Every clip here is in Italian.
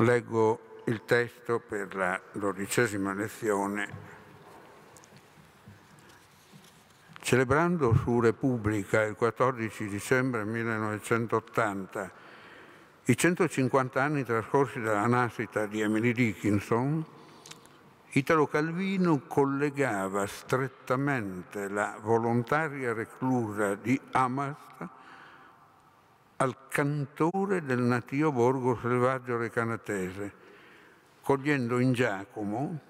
Leggo il testo per la dodicesima lezione. Celebrando su Repubblica il 14 dicembre 1980 i 150 anni trascorsi dalla nascita di Emily Dickinson, Italo Calvino collegava strettamente la volontaria reclusa di Amast al cantore del natio borgo selvaggio recanatese, cogliendo in Giacomo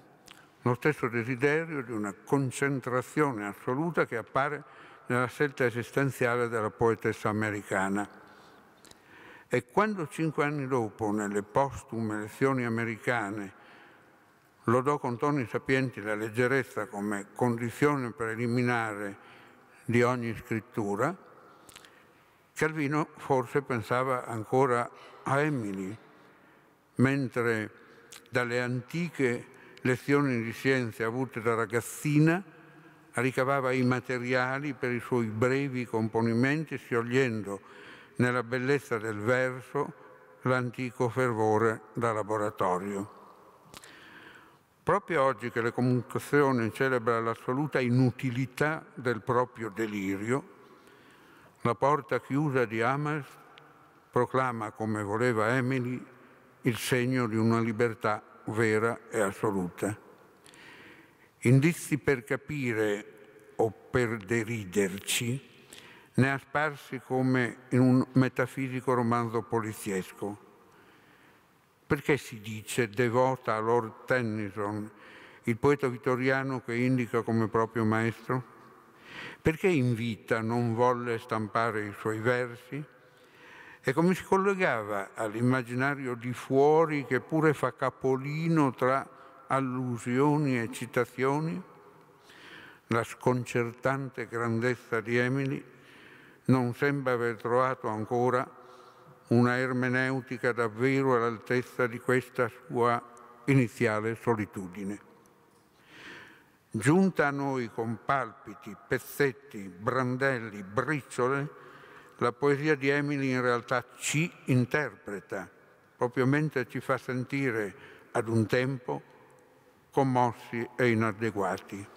lo stesso desiderio di una concentrazione assoluta che appare nella scelta esistenziale della poetessa americana. E quando cinque anni dopo, nelle postume elezioni americane, lodò con toni sapienti la leggerezza come condizione preliminare di ogni scrittura, Calvino forse pensava ancora a Emily, mentre dalle antiche lezioni di scienze avute da ragazzina ricavava i materiali per i suoi brevi componimenti, sciogliendo nella bellezza del verso l'antico fervore da laboratorio. Proprio oggi che la comunicazione celebra l'assoluta inutilità del proprio delirio, la porta chiusa di Hamas proclama, come voleva Emily, il segno di una libertà vera e assoluta. Indizi per capire o per deriderci ne ha sparsi come in un metafisico romanzo poliziesco. Perché si dice devota a Lord Tennyson, il poeta vittoriano che indica come proprio maestro? Perché in vita non volle stampare i suoi versi? E come si collegava all'immaginario di fuori che pure fa capolino tra allusioni e citazioni? La sconcertante grandezza di Emily non sembra aver trovato ancora una ermeneutica davvero all'altezza di questa sua iniziale solitudine. Giunta a noi con palpiti, pezzetti, brandelli, briciole, la poesia di Emily in realtà ci interpreta, proprio mentre ci fa sentire ad un tempo commossi e inadeguati.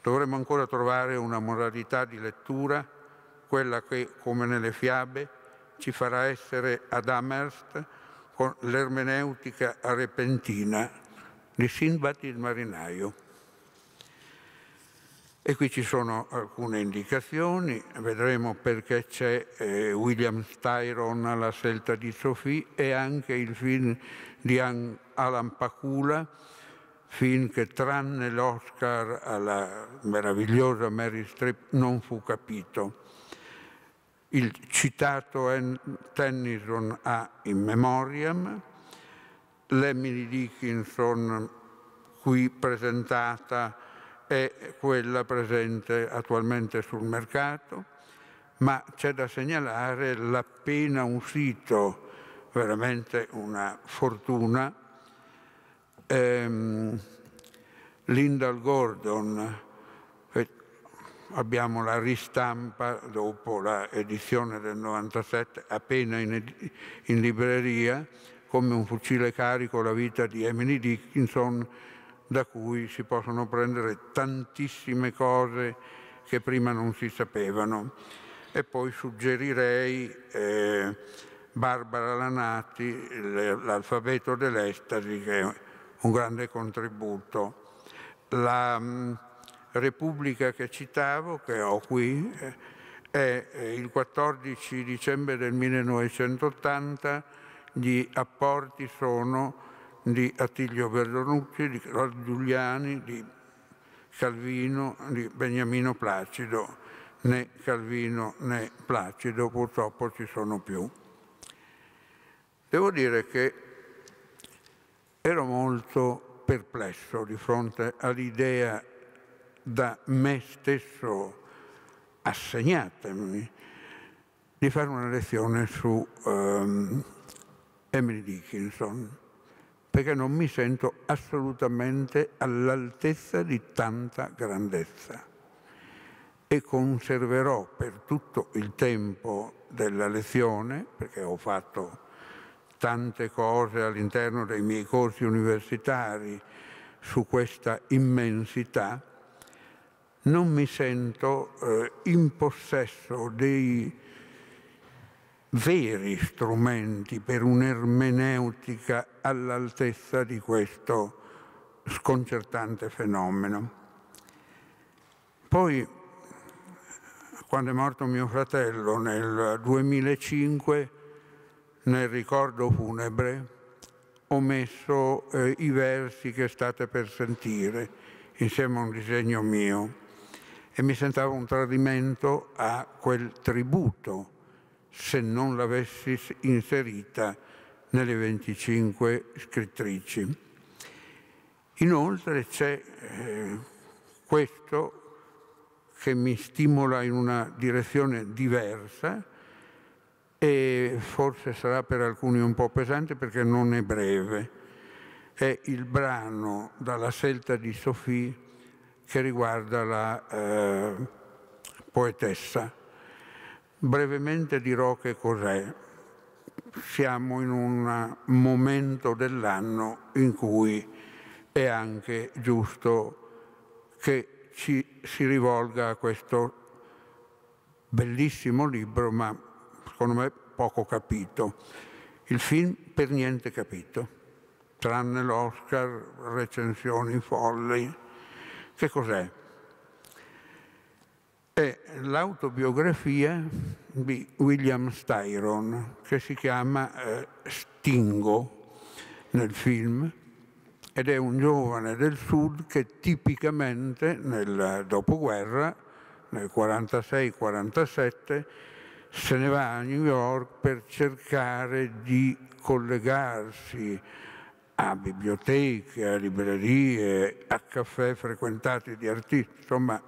Dovremmo ancora trovare una modalità di lettura, quella che, come nelle fiabe, ci farà essere ad Amherst con l'ermeneutica repentina di Sinbad il marinaio. E qui ci sono alcune indicazioni, vedremo perché c'è eh, William Styron alla scelta di Sophie e anche il film di Alan Pakula, film che tranne l'Oscar alla meravigliosa Mary Streep non fu capito. Il citato Tennyson ha In Memoriam, l'Emily Dickinson qui presentata è quella presente attualmente sul mercato, ma c'è da segnalare l'appena uscito, veramente una fortuna, ehm, Lindal Gordon, abbiamo la ristampa dopo l'edizione del 97 appena in, in libreria, come un fucile carico la vita di Emily Dickinson, da cui si possono prendere tantissime cose che prima non si sapevano. E poi suggerirei eh, Barbara Lanati, l'alfabeto dell'estasi, che è un grande contributo. La mm, Repubblica che citavo, che ho qui, eh, è eh, il 14 dicembre del 1980, gli apporti sono di Attilio Verdonucci, di Rod Giuliani, di Calvino, di Beniamino Placido. Né Calvino né Placido purtroppo ci sono più. Devo dire che ero molto perplesso di fronte all'idea da me stesso assegnatemi di fare una lezione su um, Emily Dickinson perché non mi sento assolutamente all'altezza di tanta grandezza e conserverò per tutto il tempo della lezione, perché ho fatto tante cose all'interno dei miei corsi universitari su questa immensità, non mi sento eh, in possesso dei veri strumenti per un'ermeneutica all'altezza di questo sconcertante fenomeno. Poi, quando è morto mio fratello nel 2005, nel ricordo funebre, ho messo eh, i versi che state per sentire insieme a un disegno mio e mi sentavo un tradimento a quel tributo se non l'avessi inserita nelle 25 scrittrici. Inoltre c'è eh, questo che mi stimola in una direzione diversa e forse sarà per alcuni un po' pesante perché non è breve. È il brano dalla scelta di Sophie che riguarda la eh, poetessa. Brevemente dirò che cos'è. Siamo in un momento dell'anno in cui è anche giusto che ci si rivolga a questo bellissimo libro, ma secondo me poco capito. Il film per niente capito, tranne l'Oscar, recensioni folli. Che cos'è? è l'autobiografia di William Styron che si chiama eh, Stingo nel film ed è un giovane del sud che tipicamente nel dopoguerra, nel 46-47, se ne va a New York per cercare di collegarsi a biblioteche, a librerie, a caffè frequentati di artisti, insomma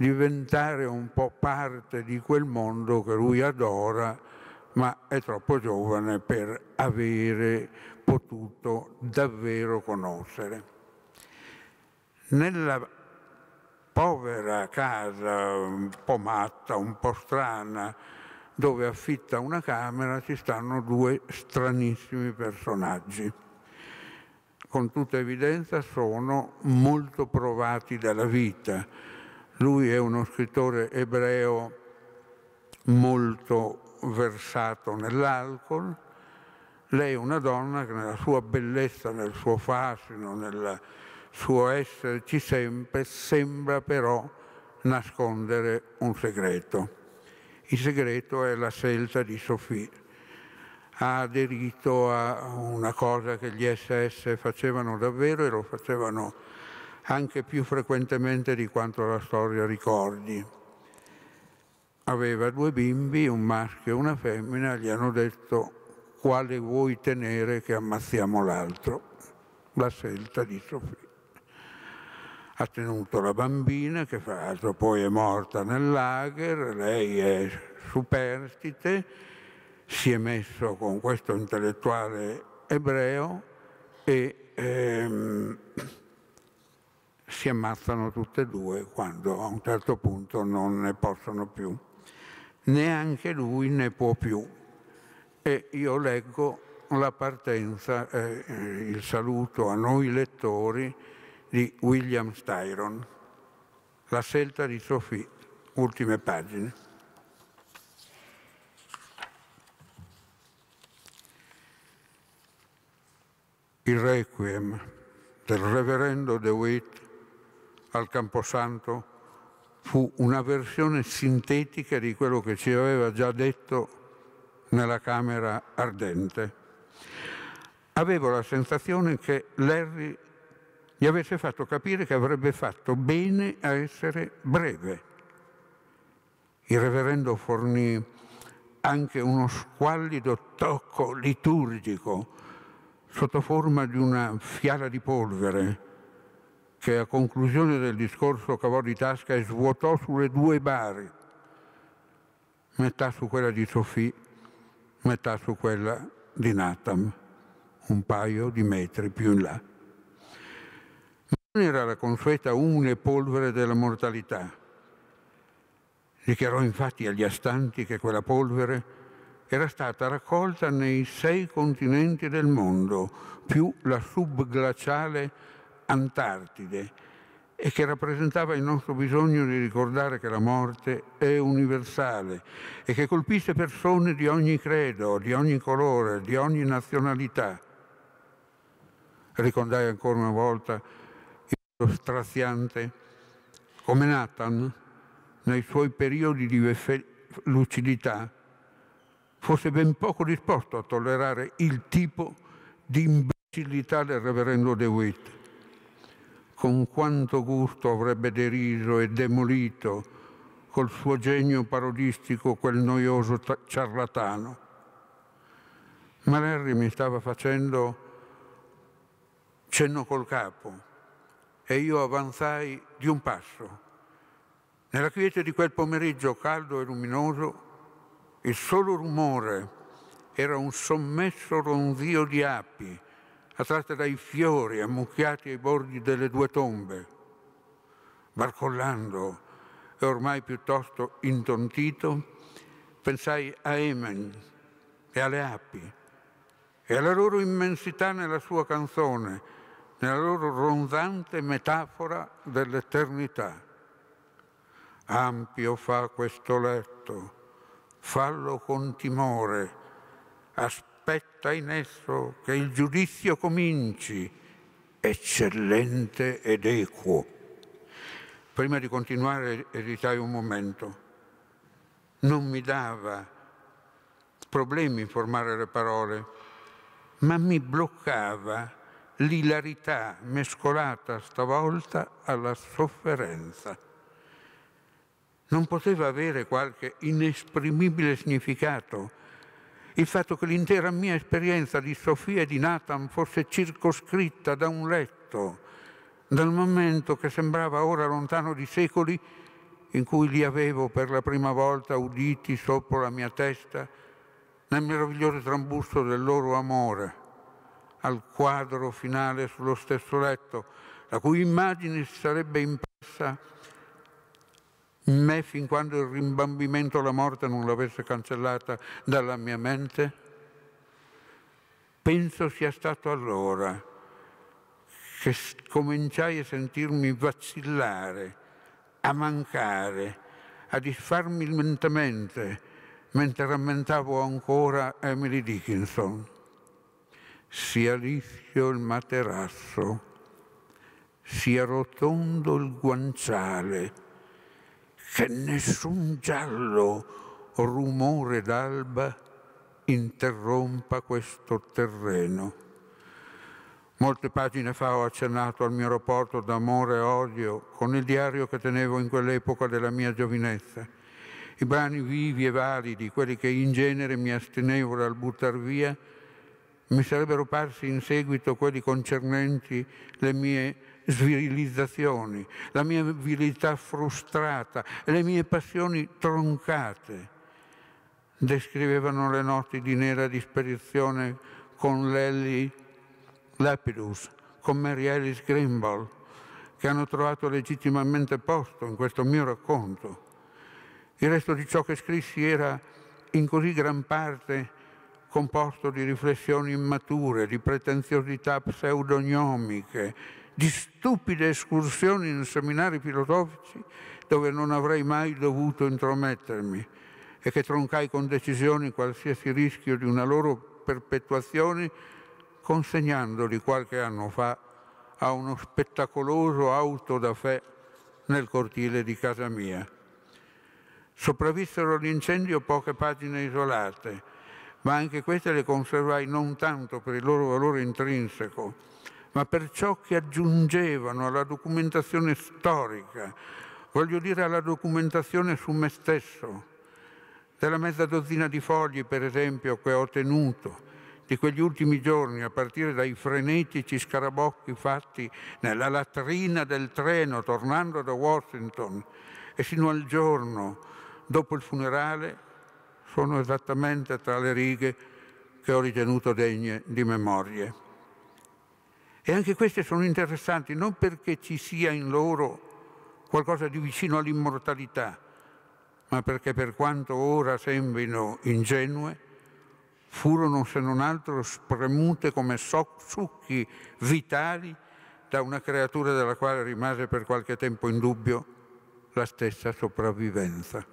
diventare un po' parte di quel mondo che lui adora, ma è troppo giovane per avere potuto davvero conoscere. Nella povera casa, un po' matta, un po' strana, dove affitta una camera, ci stanno due stranissimi personaggi. Con tutta evidenza sono molto provati dalla vita, lui è uno scrittore ebreo molto versato nell'alcol, lei è una donna che nella sua bellezza, nel suo fascino, nel suo esserci sempre, sembra però nascondere un segreto. Il segreto è la scelta di Sofì. Ha aderito a una cosa che gli SS facevano davvero e lo facevano anche più frequentemente di quanto la storia ricordi. Aveva due bimbi, un maschio e una femmina, gli hanno detto quale vuoi tenere che ammazziamo l'altro. La scelta di Sofì. Ha tenuto la bambina, che fra l'altro poi è morta nel lager, lei è superstite, si è messo con questo intellettuale ebreo e ehm, si ammazzano tutte e due quando a un certo punto non ne possono più. Neanche lui ne può più. E io leggo la partenza, eh, il saluto a noi lettori di William Styron, La scelta di Sophie, ultime pagine. Il requiem del reverendo De Witt al Camposanto fu una versione sintetica di quello che ci aveva già detto nella Camera ardente. Avevo la sensazione che Larry gli avesse fatto capire che avrebbe fatto bene a essere breve. Il reverendo fornì anche uno squallido tocco liturgico sotto forma di una fiala di polvere che a conclusione del discorso cavò di tasca e svuotò sulle due bari, metà su quella di Sofì, metà su quella di Natam, un paio di metri più in là. Non era la consueta une polvere della mortalità. Dichiarò infatti agli astanti che quella polvere era stata raccolta nei sei continenti del mondo, più la subglaciale Antartide e che rappresentava il nostro bisogno di ricordare che la morte è universale e che colpisce persone di ogni credo, di ogni colore, di ogni nazionalità. Ricordai ancora una volta il straziante come Nathan nei suoi periodi di lucidità fosse ben poco disposto a tollerare il tipo di imbecillità del reverendo De Witt con quanto gusto avrebbe deriso e demolito col suo genio parodistico quel noioso ciarlatano. Ma Larry mi stava facendo cenno col capo e io avanzai di un passo. Nella quiete di quel pomeriggio caldo e luminoso, il solo rumore era un sommesso ronzio di api attratta dai fiori ammucchiati ai bordi delle due tombe, barcollando e ormai piuttosto intontito, pensai a Emen e alle api e alla loro immensità nella sua canzone, nella loro ronzante metafora dell'eternità. Ampio fa questo letto, fallo con timore, aspettando aspetta in esso che il giudizio cominci, eccellente ed equo. Prima di continuare esitai un momento. Non mi dava problemi formare le parole, ma mi bloccava l'ilarità mescolata stavolta alla sofferenza. Non poteva avere qualche inesprimibile significato il fatto che l'intera mia esperienza di Sofia e di Nathan fosse circoscritta da un letto, dal momento che sembrava ora lontano di secoli, in cui li avevo per la prima volta uditi sopra la mia testa nel meraviglioso trambusto del loro amore, al quadro finale sullo stesso letto, la cui immagine si sarebbe impressa in me fin quando il rimbambimento la morte non l'avesse cancellata dalla mia mente? Penso sia stato allora che cominciai a sentirmi vacillare, a mancare, a disfarmi lentamente mentre rammentavo ancora Emily Dickinson. Sia liscio il materasso, sia rotondo il guanciale, che nessun giallo rumore d'alba interrompa questo terreno. Molte pagine fa ho accennato al mio rapporto d'amore e odio con il diario che tenevo in quell'epoca della mia giovinezza. I brani vivi e validi, quelli che in genere mi astenevo dal buttar via, mi sarebbero parsi in seguito quelli concernenti le mie svirilizzazioni, la mia virilità frustrata, e le mie passioni troncate. Descrivevano le notti di nera disperazione con Lely Lapidus, con Mary Alice Grimble, che hanno trovato legittimamente posto in questo mio racconto. Il resto di ciò che scrissi era in così gran parte composto di riflessioni immature, di pretenziosità pseudognomiche, di stupide escursioni in seminari filosofici dove non avrei mai dovuto intromettermi e che troncai con decisione qualsiasi rischio di una loro perpetuazione consegnandoli qualche anno fa a uno spettacoloso auto da fè nel cortile di casa mia. Sopravvissero all'incendio poche pagine isolate, ma anche queste le conservai non tanto per il loro valore intrinseco, ma per ciò che aggiungevano alla documentazione storica, voglio dire alla documentazione su me stesso, della mezza dozzina di fogli, per esempio, che ho tenuto, di quegli ultimi giorni, a partire dai frenetici scarabocchi fatti nella latrina del treno tornando da Washington e sino al giorno dopo il funerale, sono esattamente tra le righe che ho ritenuto degne di memorie. E anche queste sono interessanti non perché ci sia in loro qualcosa di vicino all'immortalità, ma perché per quanto ora sembrino ingenue, furono se non altro spremute come succhi vitali da una creatura della quale rimase per qualche tempo in dubbio la stessa sopravvivenza.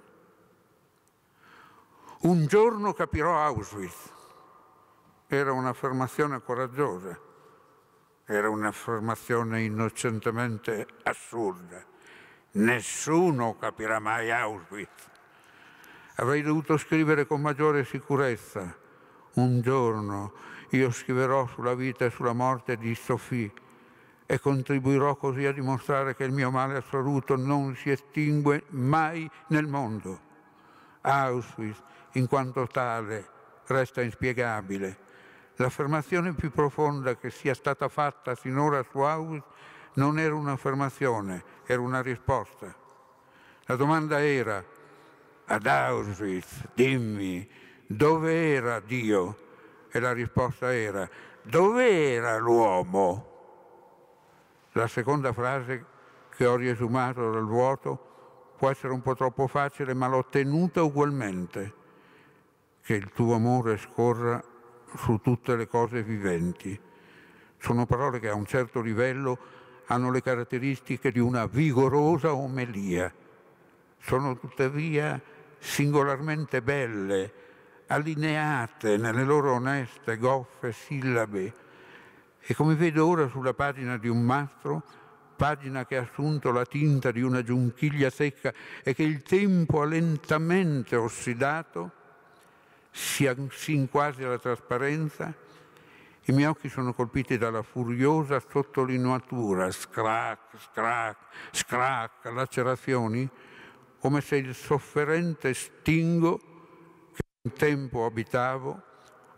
Un giorno capirò Auschwitz, era un'affermazione coraggiosa, era un'affermazione innocentemente assurda. Nessuno capirà mai Auschwitz. Avrei dovuto scrivere con maggiore sicurezza. Un giorno io scriverò sulla vita e sulla morte di Sophie e contribuirò così a dimostrare che il mio male assoluto non si estingue mai nel mondo. Auschwitz, in quanto tale, resta inspiegabile L'affermazione più profonda che sia stata fatta sinora su Auschwitz non era un'affermazione, era una risposta. La domanda era, ad Auschwitz, dimmi, dove era Dio? E la risposta era, dove era l'uomo? La seconda frase che ho riesumato dal vuoto può essere un po' troppo facile, ma l'ho tenuta ugualmente. Che il tuo amore scorra su tutte le cose viventi. Sono parole che a un certo livello hanno le caratteristiche di una vigorosa omelia. Sono tuttavia singolarmente belle, allineate nelle loro oneste, goffe sillabe. E come vedo ora sulla pagina di un mastro, pagina che ha assunto la tinta di una giunchiglia secca e che il tempo ha lentamente ossidato, sin quasi alla trasparenza, i miei occhi sono colpiti dalla furiosa sottolineatura, scrac, scrac, scrac, lacerazioni, come se il sofferente stingo che un tempo abitavo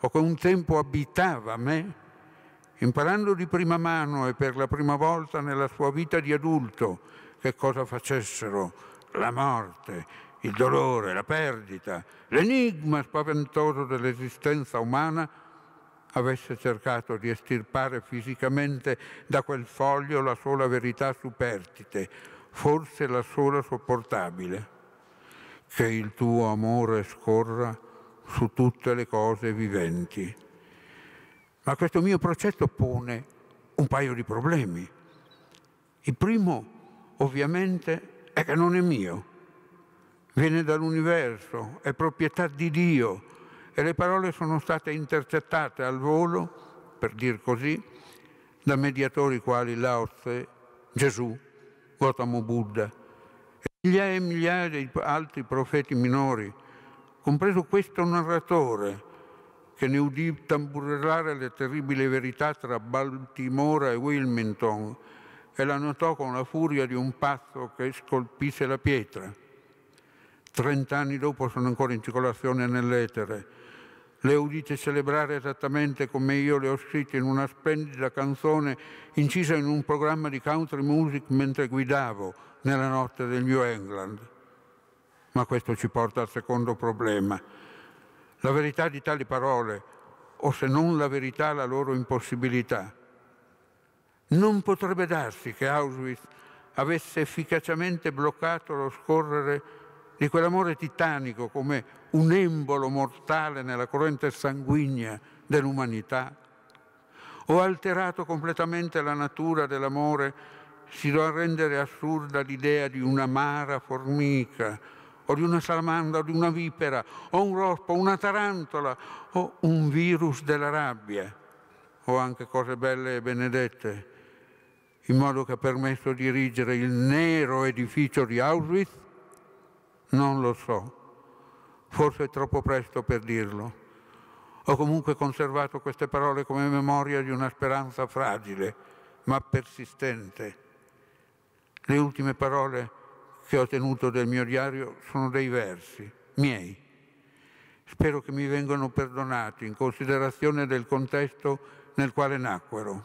o che un tempo abitava me, imparando di prima mano e per la prima volta nella sua vita di adulto che cosa facessero la morte, il dolore, la perdita, l'enigma spaventoso dell'esistenza umana, avesse cercato di estirpare fisicamente da quel foglio la sola verità superstite, forse la sola sopportabile. Che il tuo amore scorra su tutte le cose viventi. Ma questo mio progetto pone un paio di problemi. Il primo, ovviamente, è che non è mio viene dall'universo, è proprietà di Dio e le parole sono state intercettate al volo, per dir così, da mediatori quali Lao Tse, Gesù, Gautama Buddha e migliaia e migliaia di altri profeti minori, compreso questo narratore che ne udì tamburellare le terribili verità tra Baltimora e Wilmington e la notò con la furia di un pazzo che scolpisse la pietra. Trent'anni dopo sono ancora in circolazione nell'etere. Le udite celebrare esattamente come io le ho scritte in una splendida canzone incisa in un programma di country music mentre guidavo nella notte del New England. Ma questo ci porta al secondo problema. La verità di tali parole, o se non la verità, la loro impossibilità. Non potrebbe darsi che Auschwitz avesse efficacemente bloccato lo scorrere di quell'amore titanico come un embolo mortale nella corrente sanguigna dell'umanità? Ho alterato completamente la natura dell'amore, si do a rendere assurda l'idea di un'amara formica, o di una salamandra, o di una vipera, o un rospo, una tarantola, o un virus della rabbia, o anche cose belle e benedette, in modo che ha permesso di erigere il nero edificio di Auschwitz non lo so, forse è troppo presto per dirlo. Ho comunque conservato queste parole come memoria di una speranza fragile, ma persistente. Le ultime parole che ho tenuto del mio diario sono dei versi, miei. Spero che mi vengano perdonati in considerazione del contesto nel quale nacquero.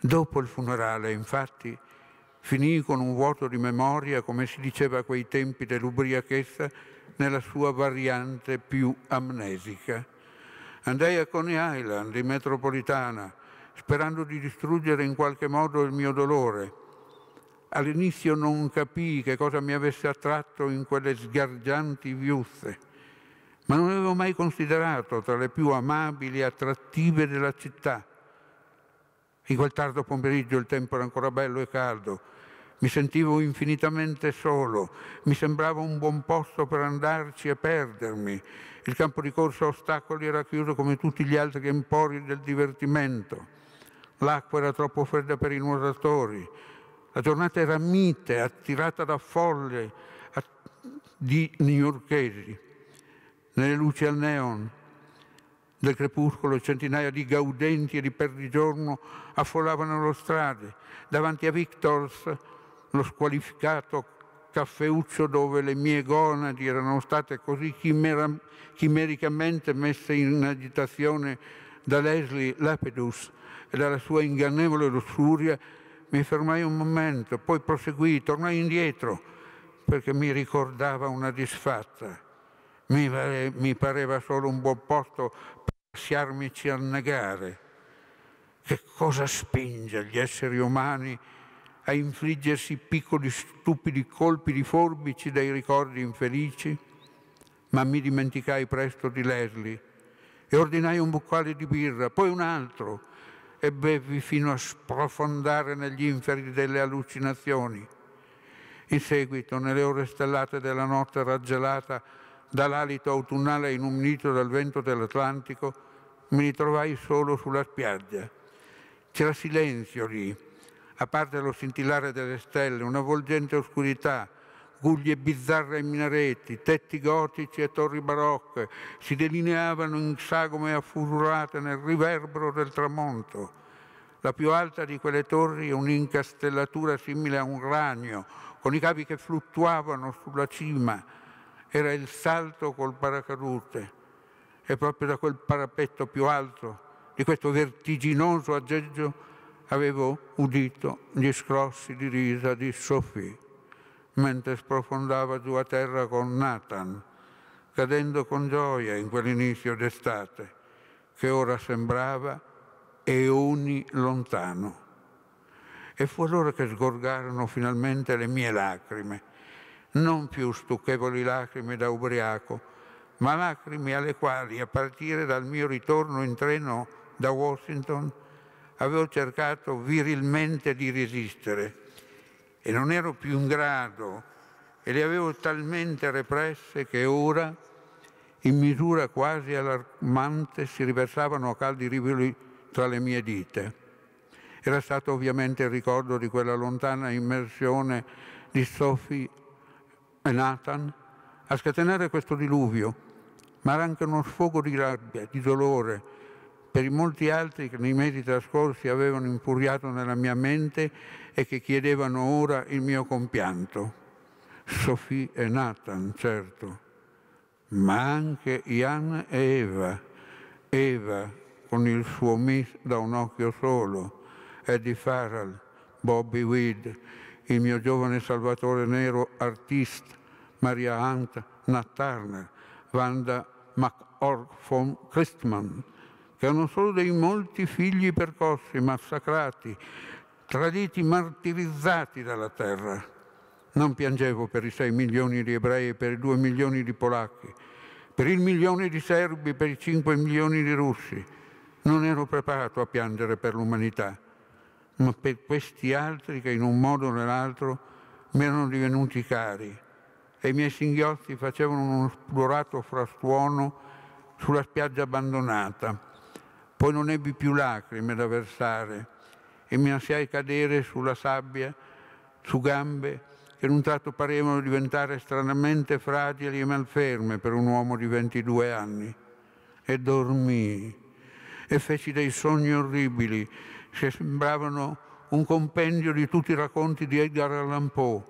Dopo il funerale, infatti, finì con un vuoto di memoria, come si diceva a quei tempi dell'ubriachezza, nella sua variante più amnesica. Andai a Coney Island, in metropolitana, sperando di distruggere in qualche modo il mio dolore. All'inizio non capii che cosa mi avesse attratto in quelle sgargianti viuzze, ma non avevo mai considerato tra le più amabili e attrattive della città. In quel tardo pomeriggio il tempo era ancora bello e caldo, mi sentivo infinitamente solo, mi sembrava un buon posto per andarci e perdermi. Il campo di corsa a ostacoli era chiuso come tutti gli altri empori del divertimento. L'acqua era troppo fredda per i nuotatori. La giornata era mite, attirata da folle di newyorkesi. Nelle luci al neon del crepuscolo centinaia di gaudenti e di perdigiorno affollavano le strade. Davanti a Victors lo squalificato caffeuccio dove le mie gonadi erano state così chimera, chimericamente messe in agitazione da Leslie Lapidus e dalla sua ingannevole lussuria, mi fermai un momento, poi proseguì, tornai indietro, perché mi ricordava una disfatta. Mi, pare, mi pareva solo un buon posto per lasciarmici annegare. Che cosa spinge gli esseri umani a infliggersi piccoli stupidi colpi di forbici dei ricordi infelici, ma mi dimenticai presto di Leslie e ordinai un boccale di birra, poi un altro e bevvi fino a sprofondare negli inferi delle allucinazioni. In seguito, nelle ore stellate della notte raggelata dall'alito autunnale inumnito dal vento dell'Atlantico, mi ritrovai solo sulla spiaggia. C'era silenzio lì, a parte lo scintillare delle stelle, una volgente oscurità, guglie bizzarre ai minareti, tetti gotici e torri barocche si delineavano in sagome affusurate nel riverbero del tramonto. La più alta di quelle torri è un'incastellatura simile a un ragno, con i cavi che fluttuavano sulla cima. Era il salto col paracadute. E proprio da quel parapetto più alto, di questo vertiginoso aggeggio, avevo udito gli scrossi di risa di Sophie, mentre sprofondava giù a terra con Nathan, cadendo con gioia in quell'inizio d'estate, che ora sembrava eoni lontano. E fu allora che sgorgarono finalmente le mie lacrime, non più stucchevoli lacrime da ubriaco, ma lacrime alle quali, a partire dal mio ritorno in treno da Washington, avevo cercato virilmente di resistere e non ero più in grado e le avevo talmente represse che ora, in misura quasi allarmante, si riversavano a caldi rivoli tra le mie dita. Era stato ovviamente il ricordo di quella lontana immersione di Sophie e Nathan a scatenare questo diluvio, ma era anche uno sfogo di rabbia, di dolore, per i molti altri che nei mesi trascorsi avevano infuriato nella mia mente e che chiedevano ora il mio compianto. Sophie e Nathan, certo, ma anche Ian e Eva. Eva con il suo miss da un occhio solo, Eddie Farrell, Bobby Weed, il mio giovane salvatore nero artista, Maria Hunt, Nat Turner, Wanda von Christmann, che erano solo dei molti figli percossi, massacrati, traditi, martirizzati dalla terra. Non piangevo per i sei milioni di ebrei, per i due milioni di polacchi, per il milione di serbi, per i cinque milioni di russi. Non ero preparato a piangere per l'umanità, ma per questi altri che in un modo o nell'altro mi erano divenuti cari e i miei singhiozzi facevano uno splorato frastuono sulla spiaggia abbandonata poi non ebbi più lacrime da versare e mi ansiai cadere sulla sabbia, su gambe che in un tratto parevano diventare stranamente fragili e malferme per un uomo di 22 anni. E dormii e feci dei sogni orribili che sembravano un compendio di tutti i racconti di Edgar Allan Poe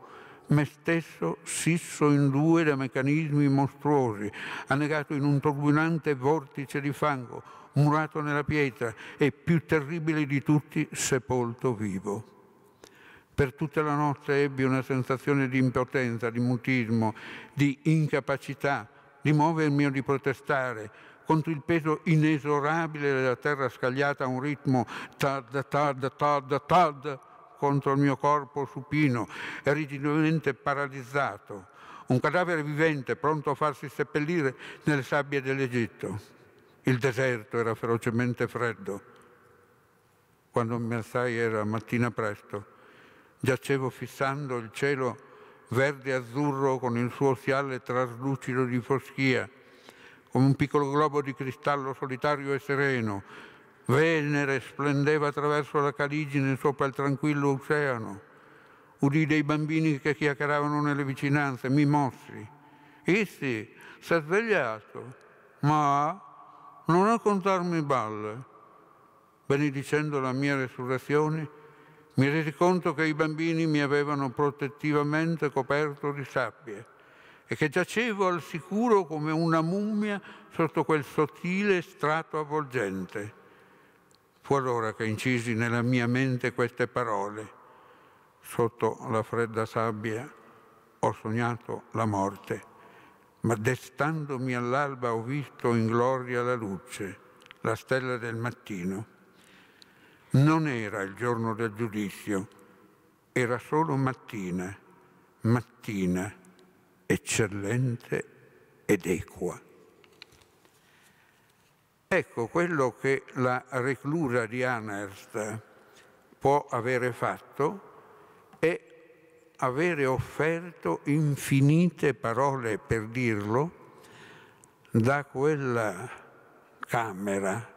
me stesso sisso in due da meccanismi mostruosi, annegato in un turbulante vortice di fango, murato nella pietra e più terribile di tutti, sepolto vivo. Per tutta la notte ebbi una sensazione di impotenza, di mutismo, di incapacità di muovermi o di protestare contro il peso inesorabile della terra scagliata a un ritmo tad tad tad tad, tad contro il mio corpo supino e rigidamente paralizzato, un cadavere vivente pronto a farsi seppellire nelle sabbie dell'Egitto. Il deserto era ferocemente freddo. Quando mi alzai era mattina presto, giacevo fissando il cielo verde azzurro con il suo fiale traslucido di foschia, come un piccolo globo di cristallo solitario e sereno Venere splendeva attraverso la caligine sopra il tranquillo oceano. Udì dei bambini che chiacchieravano nelle vicinanze, mi mossi. Issi è svegliato, ma non a contarmi balle. Benedicendo la mia resurrezione, mi resi conto che i bambini mi avevano protettivamente coperto di sabbie e che giacevo al sicuro come una mummia sotto quel sottile strato avvolgente. Fu allora che incisi nella mia mente queste parole. Sotto la fredda sabbia ho sognato la morte, ma destandomi all'alba ho visto in gloria la luce, la stella del mattino. Non era il giorno del giudizio, era solo mattina, mattina eccellente ed equa. Ecco quello che la reclusa di Anert può avere fatto è avere offerto infinite parole per dirlo da quella camera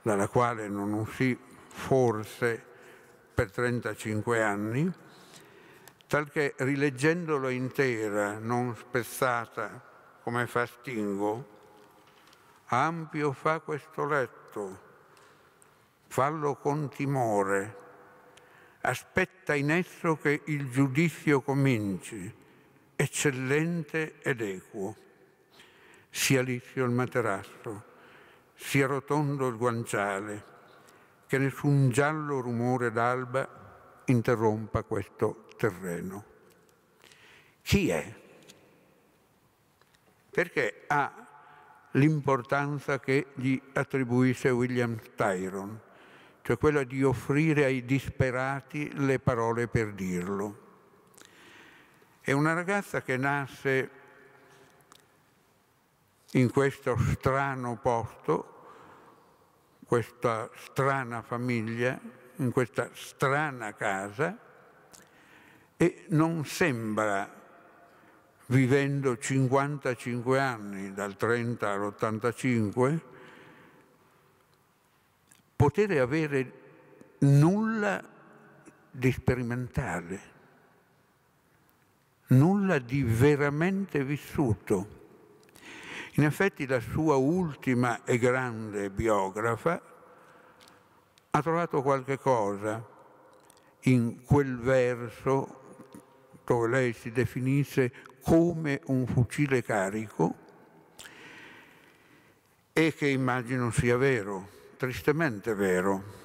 dalla quale non uscì forse per 35 anni, talché rileggendola intera, non spezzata come fastingo, Ampio fa questo letto, fallo con timore, aspetta in esso che il giudizio cominci, eccellente ed equo. Sia liscio il materasso, sia rotondo il guanciale, che nessun giallo rumore d'alba interrompa questo terreno. Chi è? Perché ha l'importanza che gli attribuisce William Tyron, cioè quella di offrire ai disperati le parole per dirlo. È una ragazza che nasce in questo strano posto, questa strana famiglia, in questa strana casa e non sembra vivendo 55 anni, dal 30 all'85, poter avere nulla di sperimentale, nulla di veramente vissuto. In effetti la sua ultima e grande biografa ha trovato qualche cosa in quel verso dove lei si definisse come un fucile carico e che immagino sia vero, tristemente vero.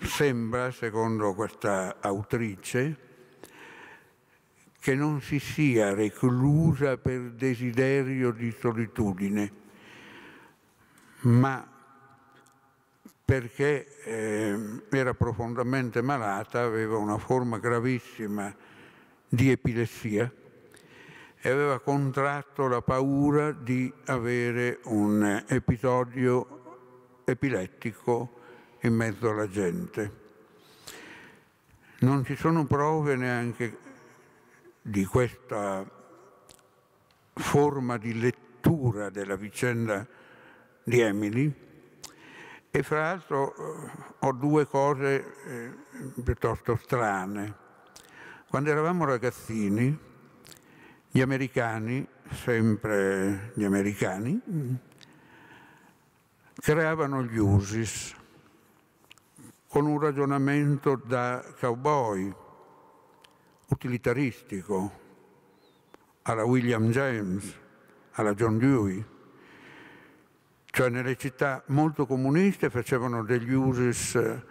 Sembra, secondo questa autrice, che non si sia reclusa per desiderio di solitudine, ma perché eh, era profondamente malata, aveva una forma gravissima di epilessia e aveva contratto la paura di avere un episodio epilettico in mezzo alla gente. Non ci sono prove neanche di questa forma di lettura della vicenda di Emily e fra l'altro eh, ho due cose eh, piuttosto strane. Quando eravamo ragazzini, gli americani, sempre gli americani, creavano gli usis con un ragionamento da cowboy, utilitaristico, alla William James, alla John Dewey. Cioè nelle città molto comuniste facevano degli usis eh,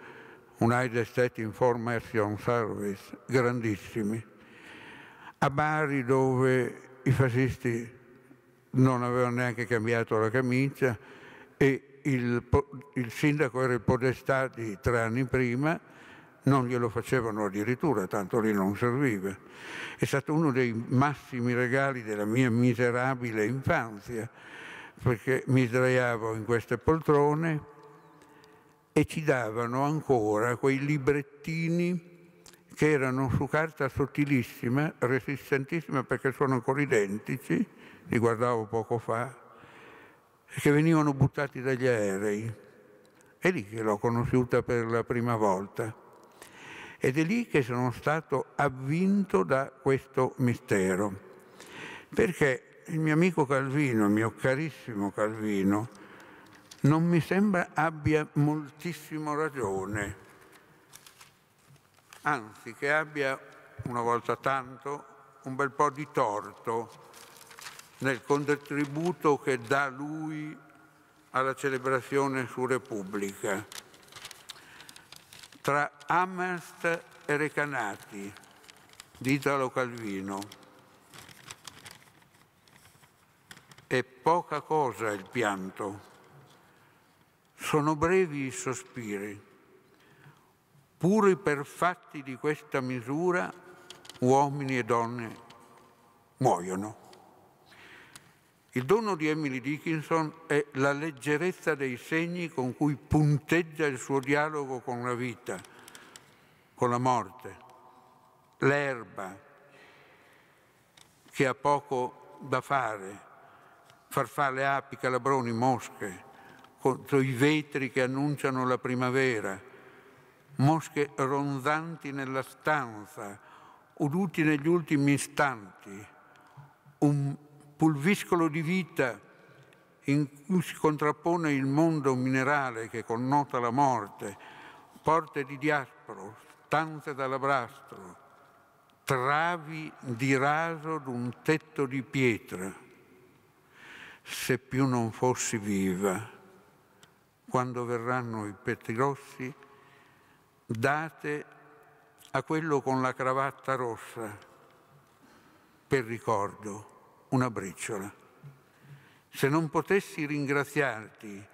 United States Information Service, grandissimi, a Bari dove i fascisti non avevano neanche cambiato la camicia e il, il sindaco era il podestà di tre anni prima, non glielo facevano addirittura, tanto lì non serviva. È stato uno dei massimi regali della mia miserabile infanzia, perché mi sdraiavo in queste poltrone e ci davano ancora quei librettini che erano su carta sottilissima, resistentissima perché sono ancora identici, li guardavo poco fa, che venivano buttati dagli aerei. È lì che l'ho conosciuta per la prima volta. Ed è lì che sono stato avvinto da questo mistero. Perché il mio amico Calvino, il mio carissimo Calvino, non mi sembra abbia moltissimo ragione, anzi che abbia una volta tanto un bel po' di torto nel contributo che dà lui alla celebrazione su Repubblica. Tra Amherst e Recanati di Italo Calvino è poca cosa il pianto sono brevi i sospiri. Puri per fatti di questa misura uomini e donne muoiono. Il dono di Emily Dickinson è la leggerezza dei segni con cui punteggia il suo dialogo con la vita, con la morte, l'erba che ha poco da fare, farfalle, api, calabroni, mosche, contro i vetri che annunciano la primavera, mosche ronzanti nella stanza, uduti negli ultimi istanti, un pulviscolo di vita in cui si contrappone il mondo minerale che connota la morte, porte di diaspro, stanze d'alabastro, travi di raso d'un tetto di pietra. Se più non fossi viva, quando verranno i pettigrossi, date a quello con la cravatta rossa, per ricordo, una briciola. Se non potessi ringraziarti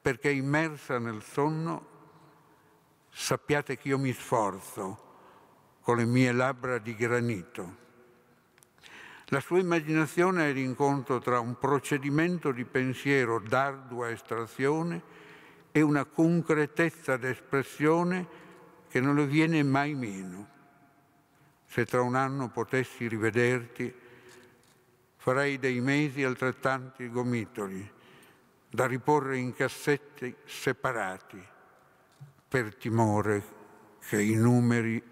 perché immersa nel sonno, sappiate che io mi sforzo con le mie labbra di granito. La sua immaginazione è l'incontro tra un procedimento di pensiero d'ardua estrazione e una concretezza d'espressione che non le viene mai meno. Se tra un anno potessi rivederti, farei dei mesi altrettanti gomitoli da riporre in cassetti separati per timore che i numeri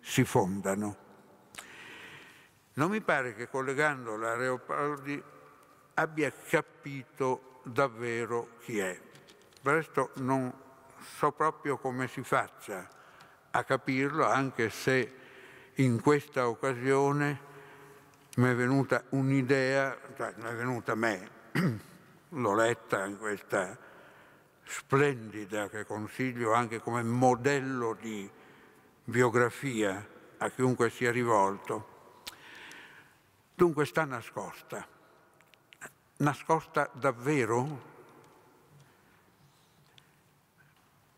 si fondano. Non mi pare che collegandola a Leopardi abbia capito davvero chi è il resto non so proprio come si faccia a capirlo, anche se in questa occasione mi è venuta un'idea, cioè mi è venuta a me, l'ho letta in questa splendida che consiglio anche come modello di biografia a chiunque sia rivolto. Dunque sta nascosta, nascosta davvero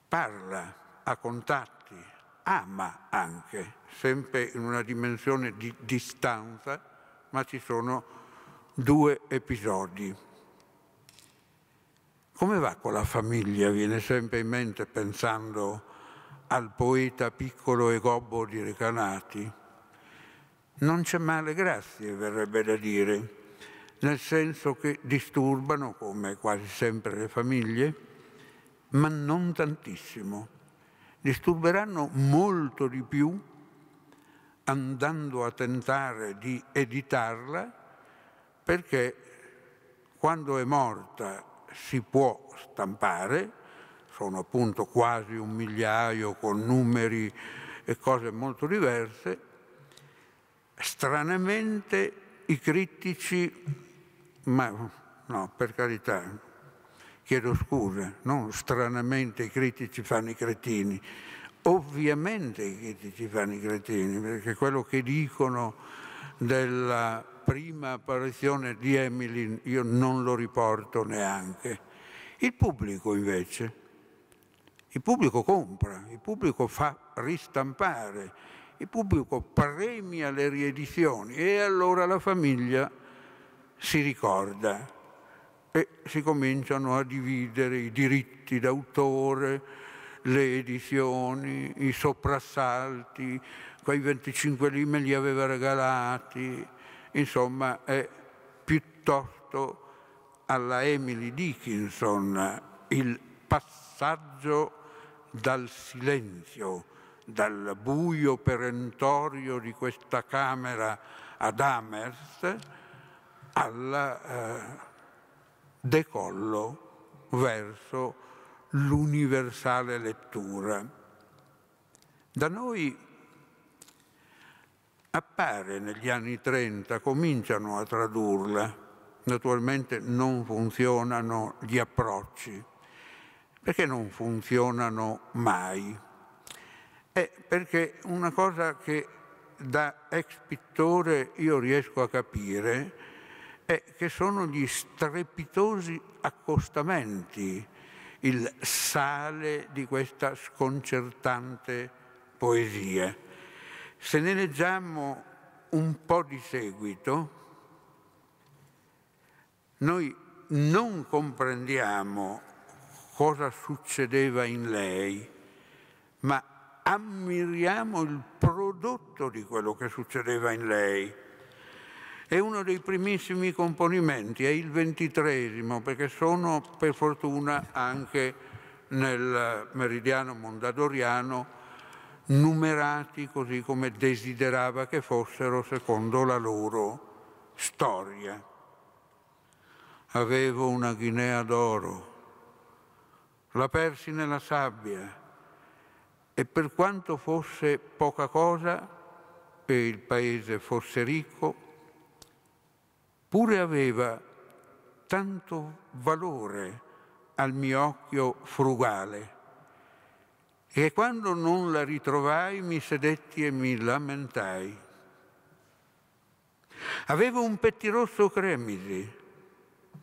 parla, ha contatti, ama anche, sempre in una dimensione di distanza, ma ci sono due episodi. Come va con la famiglia? Viene sempre in mente pensando al poeta piccolo e gobbo di Recanati. Non c'è male grazie, verrebbe da dire, nel senso che disturbano, come quasi sempre le famiglie, ma non tantissimo. Disturberanno molto di più andando a tentare di editarla perché quando è morta si può stampare, sono appunto quasi un migliaio con numeri e cose molto diverse, stranamente i critici, ma no, per carità, chiedo scusa, non stranamente i critici fanno i cretini, ovviamente i critici fanno i cretini, perché quello che dicono della prima apparizione di Emily io non lo riporto neanche. Il pubblico invece, il pubblico compra, il pubblico fa ristampare, il pubblico premia le riedizioni e allora la famiglia si ricorda e si cominciano a dividere i diritti d'autore, le edizioni, i soprassalti, quei 25 lì me li aveva regalati, insomma è piuttosto alla Emily Dickinson il passaggio dal silenzio, dal buio perentorio di questa camera ad Amherst alla... Eh, decollo verso l'universale lettura. Da noi appare negli anni 30, cominciano a tradurla, naturalmente non funzionano gli approcci, perché non funzionano mai. È perché una cosa che da ex pittore io riesco a capire è è che sono gli strepitosi accostamenti, il sale di questa sconcertante poesia. Se ne leggiamo un po' di seguito, noi non comprendiamo cosa succedeva in lei, ma ammiriamo il prodotto di quello che succedeva in lei è uno dei primissimi componimenti, è il ventitresimo, perché sono per fortuna anche nel meridiano mondadoriano numerati così come desiderava che fossero secondo la loro storia. Avevo una Guinea d'oro, la persi nella sabbia e per quanto fosse poca cosa e il paese fosse ricco, pure aveva tanto valore al mio occhio frugale e quando non la ritrovai mi sedetti e mi lamentai. Avevo un pettirosso cremisi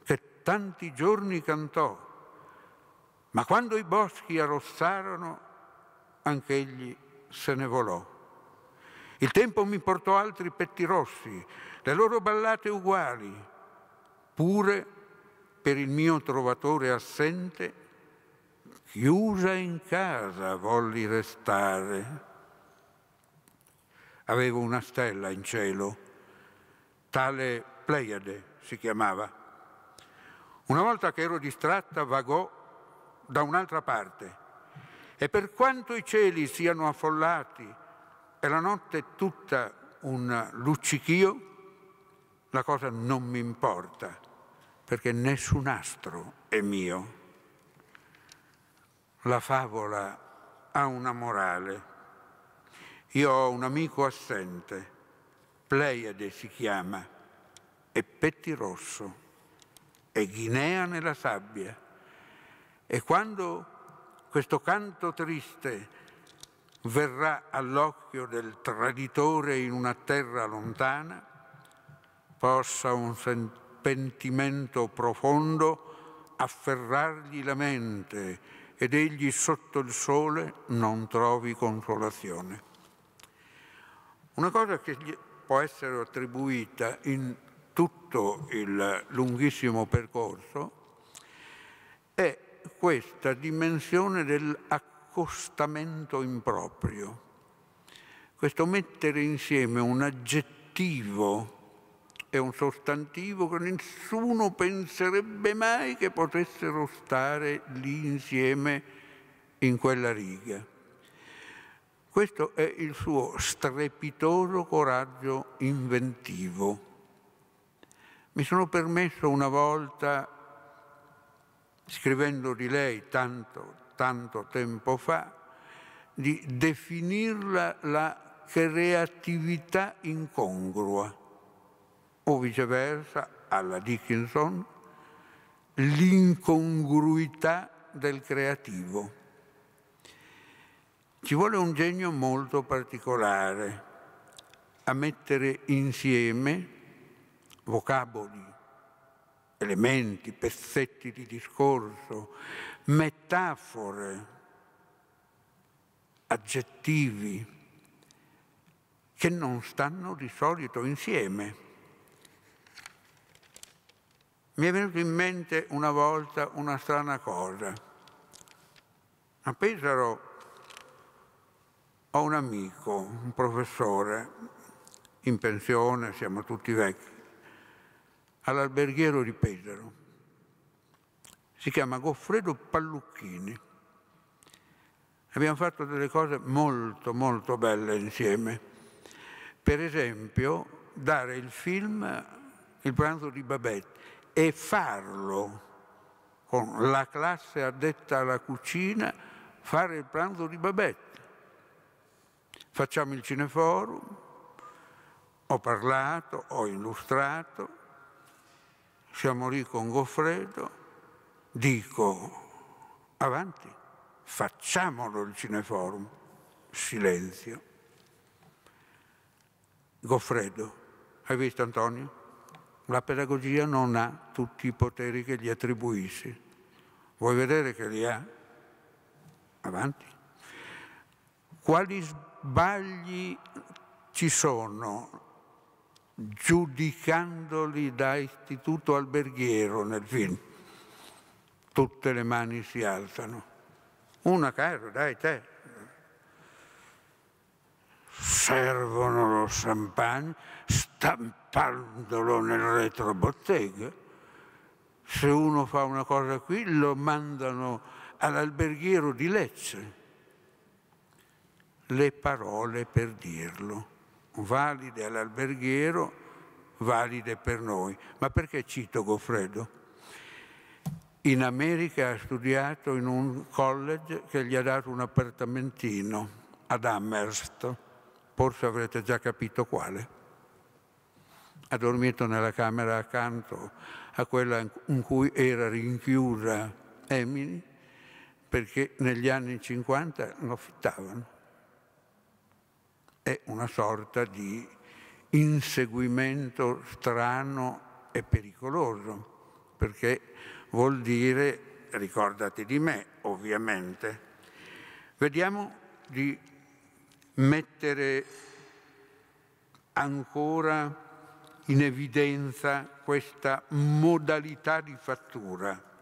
che tanti giorni cantò, ma quando i boschi arrossarono, anch'egli se ne volò. Il tempo mi portò altri pettirossi le loro ballate uguali, pure per il mio trovatore assente, chiusa in casa volli restare. Avevo una stella in cielo, tale Pleiade si chiamava. Una volta che ero distratta vagò da un'altra parte e per quanto i cieli siano affollati e la notte tutta un luccichio, la cosa non mi importa, perché nessun astro è mio. La favola ha una morale. Io ho un amico assente, Pleiade si chiama, e Pettirosso, e Ghinea nella sabbia. E quando questo canto triste verrà all'occhio del traditore in una terra lontana, possa un pentimento profondo afferrargli la mente ed egli sotto il sole non trovi consolazione. Una cosa che può essere attribuita in tutto il lunghissimo percorso è questa dimensione dell'accostamento improprio, questo mettere insieme un aggettivo è un sostantivo che nessuno penserebbe mai che potessero stare lì insieme in quella riga. Questo è il suo strepitoso coraggio inventivo. Mi sono permesso una volta, scrivendo di lei tanto, tanto tempo fa, di definirla la creatività incongrua o viceversa alla Dickinson, l'incongruità del creativo. Ci vuole un genio molto particolare a mettere insieme vocaboli, elementi, pezzetti di discorso, metafore, aggettivi che non stanno di solito insieme. Mi è venuta in mente una volta una strana cosa. A Pesaro ho un amico, un professore, in pensione, siamo tutti vecchi, all'alberghiero di Pesaro. Si chiama Goffredo Pallucchini. Abbiamo fatto delle cose molto, molto belle insieme. Per esempio, dare il film Il pranzo di Babette e farlo con la classe addetta alla cucina, fare il pranzo di Babette. Facciamo il cineforum, ho parlato, ho illustrato, siamo lì con Goffredo, dico avanti, facciamolo il cineforum, silenzio. Goffredo, hai visto Antonio? la pedagogia non ha tutti i poteri che gli attribuisci. Vuoi vedere che li ha? Avanti. Quali sbagli ci sono giudicandoli da istituto alberghiero nel film? Tutte le mani si alzano. Una caro, dai te, servono lo champagne stampandolo nel retrobottega. Se uno fa una cosa qui lo mandano all'alberghiero di Lecce. Le parole per dirlo, valide all'alberghiero, valide per noi. Ma perché cito Goffredo? In America ha studiato in un college che gli ha dato un appartamentino ad Amherst forse avrete già capito quale. Ha dormito nella camera accanto a quella in cui era rinchiusa Emily, perché negli anni 50 lo fittavano. È una sorta di inseguimento strano e pericoloso, perché vuol dire ricordati di me, ovviamente. Vediamo di mettere ancora in evidenza questa modalità di fattura.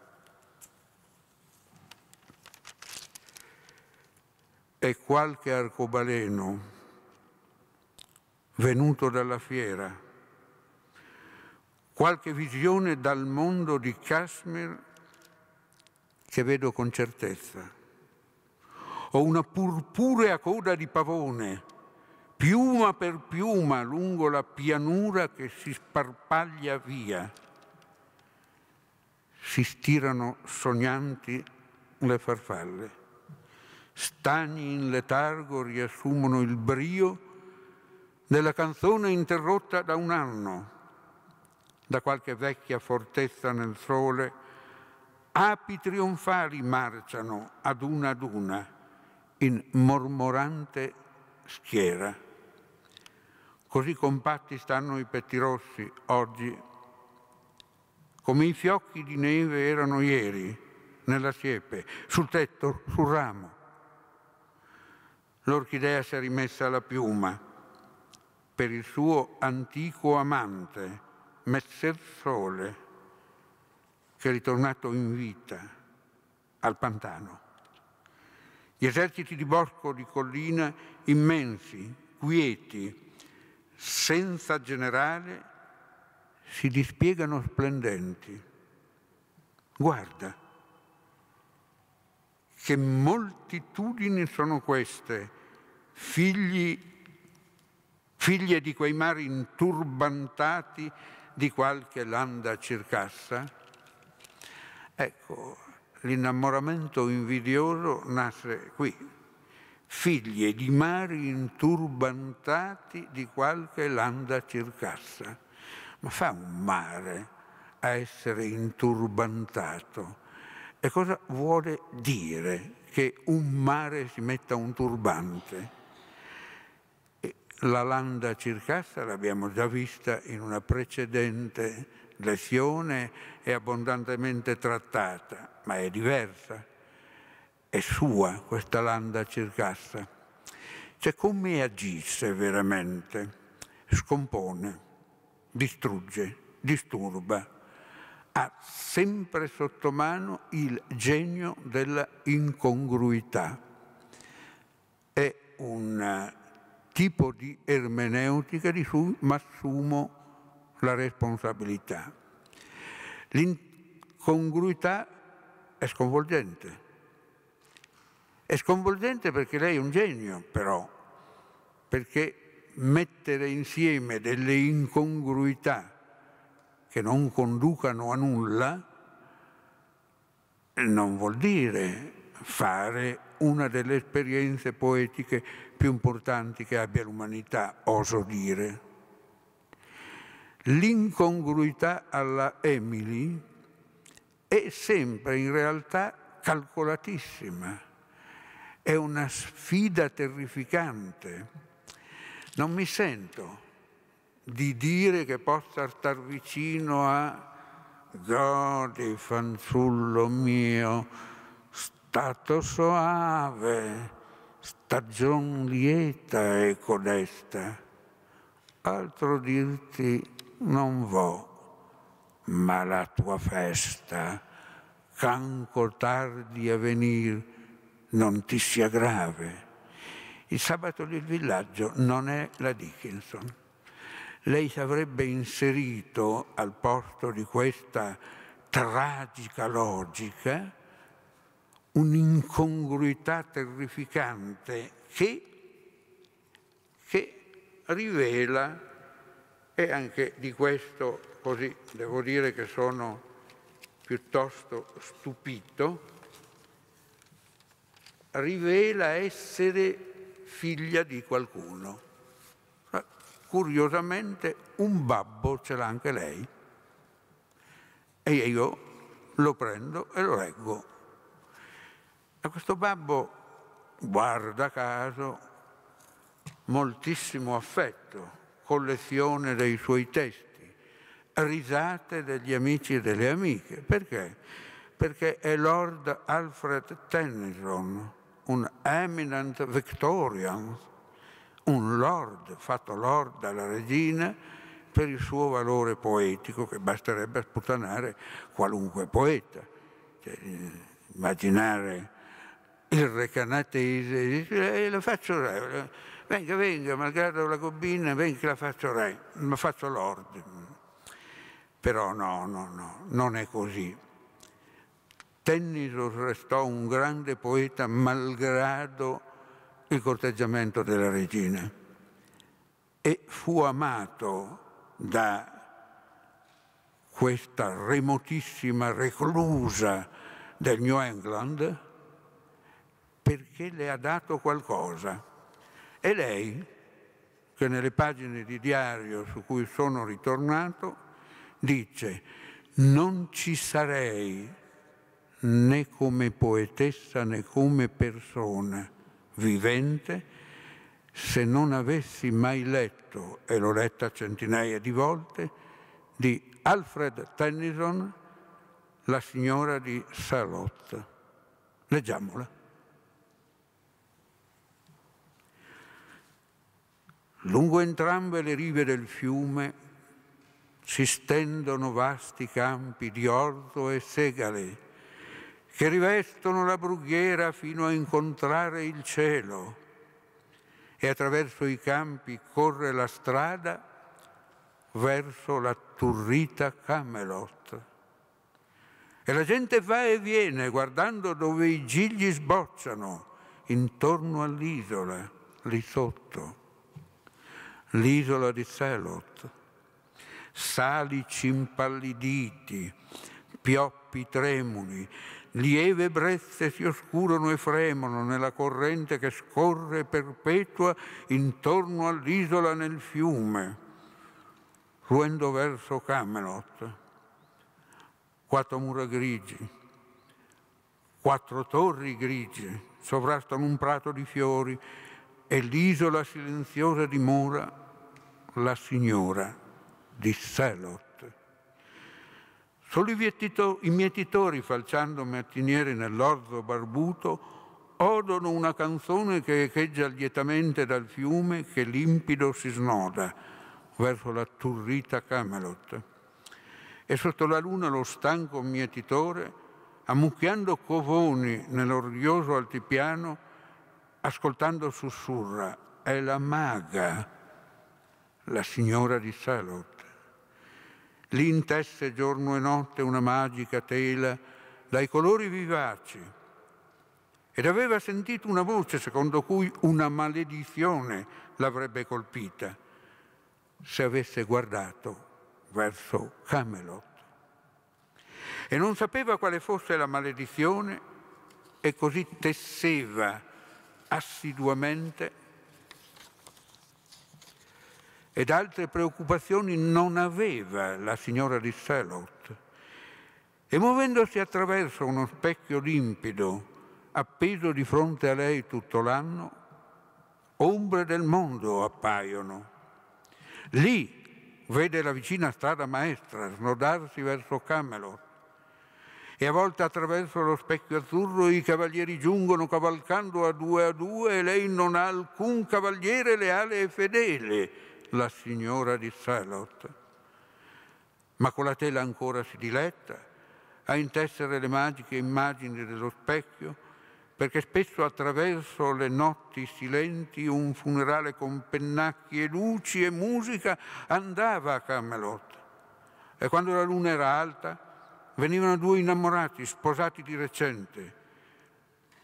E qualche arcobaleno venuto dalla fiera, qualche visione dal mondo di Kashmir che vedo con certezza o una purpurea coda di pavone, piuma per piuma lungo la pianura che si sparpaglia via. Si stirano sognanti le farfalle. Stagni in letargo riassumono il brio della canzone interrotta da un anno, da qualche vecchia fortezza nel sole, api trionfali marciano ad una ad una in mormorante schiera. Così compatti stanno i petti rossi oggi, come i fiocchi di neve erano ieri, nella siepe, sul tetto, sul ramo. L'orchidea si è rimessa la piuma per il suo antico amante, Messer Sole, che è ritornato in vita al pantano. Gli eserciti di bosco di collina immensi, quieti, senza generale, si dispiegano splendenti. Guarda, che moltitudini sono queste, figli, figlie di quei mari inturbantati di qualche landa circassa? Ecco, L'innamoramento invidioso nasce qui, figlie di mari inturbantati di qualche landa circassa. Ma fa un mare a essere inturbantato? E cosa vuole dire che un mare si metta un turbante? La landa circassa l'abbiamo già vista in una precedente lezione e abbondantemente trattata ma è diversa, è sua questa landa circassa. Cioè come agisce veramente? Scompone, distrugge, disturba. Ha sempre sotto mano il genio della incongruità. È un eh, tipo di ermeneutica di cui mi assumo la responsabilità. L'incongruità è sconvolgente. È sconvolgente perché lei è un genio, però, perché mettere insieme delle incongruità che non conducano a nulla non vuol dire fare una delle esperienze poetiche più importanti che abbia l'umanità, oso dire. L'incongruità alla Emily è sempre in realtà calcolatissima. È una sfida terrificante. Non mi sento di dire che possa star vicino a Godi, fanciullo mio, stato soave, stagion lieta e codesta. Altro dirti non vo' ma la tua festa, canco tardi a venir, non ti sia grave. Il sabato del villaggio non è la Dickinson. Lei avrebbe inserito al posto di questa tragica logica un'incongruità terrificante che, che rivela, e anche di questo così devo dire che sono piuttosto stupito, rivela essere figlia di qualcuno. Eh, curiosamente un babbo ce l'ha anche lei e io lo prendo e lo leggo. A questo babbo, guarda caso, moltissimo affetto, collezione dei suoi testi risate degli amici e delle amiche. Perché? Perché è Lord Alfred Tennyson, un eminent Victorian, un lord, fatto lord dalla regina, per il suo valore poetico, che basterebbe sputanare qualunque poeta. Cioè, immaginare il recanatese, dice, eh, la faccio re, venga, venga, malgrado la gobbina, venga, la faccio re, ma faccio lord però no, no, no, non è così. Tennyson restò un grande poeta malgrado il corteggiamento della regina e fu amato da questa remotissima reclusa del New England perché le ha dato qualcosa. E lei, che nelle pagine di diario su cui sono ritornato, dice non ci sarei né come poetessa né come persona vivente se non avessi mai letto, e l'ho letta centinaia di volte, di Alfred Tennyson, La signora di Sarlotte. Leggiamola. Lungo entrambe le rive del fiume si stendono vasti campi di orzo e segale che rivestono la brughiera fino a incontrare il cielo e attraverso i campi corre la strada verso la turrita Camelot. E la gente va e viene guardando dove i gigli sbocciano intorno all'isola, lì sotto, l'isola di Selot salici impalliditi, pioppi tremuli, lieve brezze si oscurano e fremono nella corrente che scorre perpetua intorno all'isola nel fiume, fluendo verso Camelot. Quattro mura grigi, quattro torri grigi sovrastano un prato di fiori e l'isola silenziosa dimora la signora di Selot. Solo i mietitori, falciando mattinieri nell'orzo barbuto, odono una canzone che echeggia lietamente dal fiume che limpido si snoda verso la turrita Camelot. E sotto la luna lo stanco mietitore, ammucchiando covoni nell'orioso altipiano, ascoltando sussurra, è la maga, la signora di Salot. Lì intesse giorno e notte una magica tela dai colori vivaci ed aveva sentito una voce secondo cui una maledizione l'avrebbe colpita se avesse guardato verso Camelot. E non sapeva quale fosse la maledizione e così tesseva assiduamente ed altre preoccupazioni non aveva la signora di Selot. E muovendosi attraverso uno specchio limpido, appeso di fronte a lei tutto l'anno, ombre del mondo appaiono. Lì vede la vicina strada maestra snodarsi verso Camelot e a volte attraverso lo specchio azzurro i cavalieri giungono cavalcando a due a due e lei non ha alcun cavaliere leale e fedele la signora di Selot. Ma con la tela ancora si diletta a intessere le magiche immagini dello specchio, perché spesso attraverso le notti silenti un funerale con pennacchi e luci e musica andava a Camelot. E quando la luna era alta, venivano due innamorati, sposati di recente.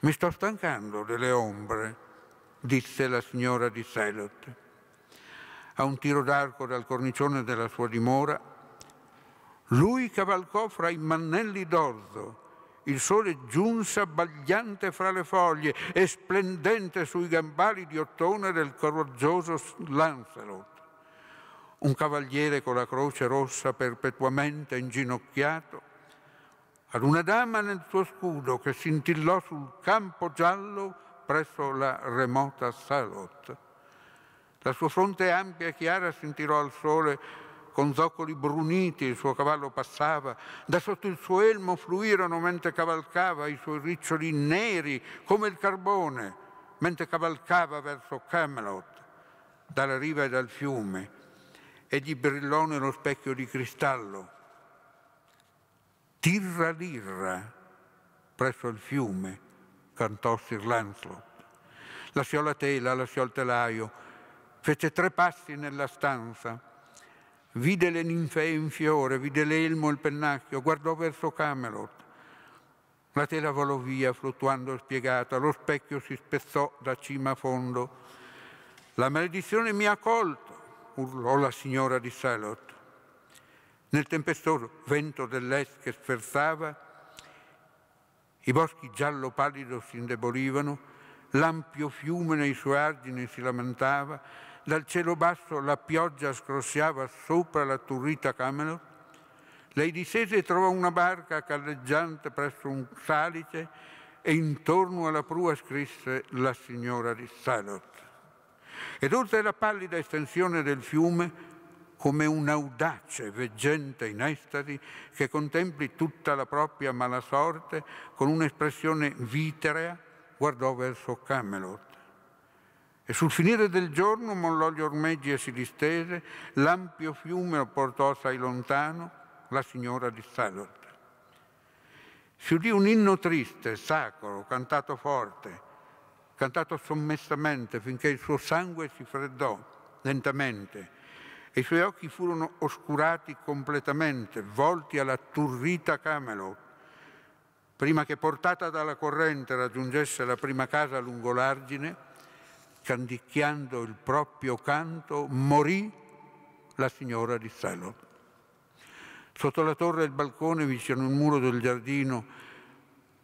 Mi sto stancando delle ombre, disse la signora di Selot a un tiro d'arco dal cornicione della sua dimora, lui cavalcò fra i mannelli d'orzo, il sole giunse abbagliante fra le foglie e splendente sui gambali di ottone del coraggioso Lancelot. Un cavaliere con la croce rossa perpetuamente inginocchiato, ad una dama nel suo scudo che scintillò sul campo giallo presso la remota Salot. La sua fronte ampia e chiara scintilò al sole, con zoccoli bruniti il suo cavallo passava, da sotto il suo elmo fluirono mentre cavalcava i suoi riccioli neri come il carbone, mentre cavalcava verso Camelot, dalla riva e dal fiume, e gli brillò nello specchio di cristallo. Tirra lirra, presso il fiume, cantò Sir Lancelot. Lasciò la tela, lasciò il telaio, fece tre passi nella stanza, vide le ninfee in fiore, vide l'elmo e il pennacchio, guardò verso Camelot. La tela volò via, fluttuando e spiegata, lo specchio si spezzò da cima a fondo. La maledizione mi ha colto, urlò la signora di Salot. Nel tempestoso vento dell'est che sferzava, i boschi giallo pallido si indebolivano, l'ampio fiume nei suoi argini si lamentava, dal cielo basso la pioggia scrossiava sopra la turrita Camelot, lei discese e trovò una barca galleggiante presso un salice e intorno alla prua scrisse la signora di Salot. Ed oltre la pallida estensione del fiume, come un audace veggente in estasi che contempli tutta la propria malasorte con un'espressione viterea, guardò verso Camelot e sul finire del giorno mollò gli ormeggi e si distese, l'ampio fiume lo portò assai lontano la signora di Stallard. Si udì un inno triste, sacro, cantato forte, cantato sommessamente finché il suo sangue si freddò lentamente e i suoi occhi furono oscurati completamente, volti alla turrita Camelot, prima che portata dalla corrente raggiungesse la prima casa lungo l'argine, scandicchiando il proprio canto, morì la signora di Selo. Sotto la torre del balcone, vicino al muro del giardino,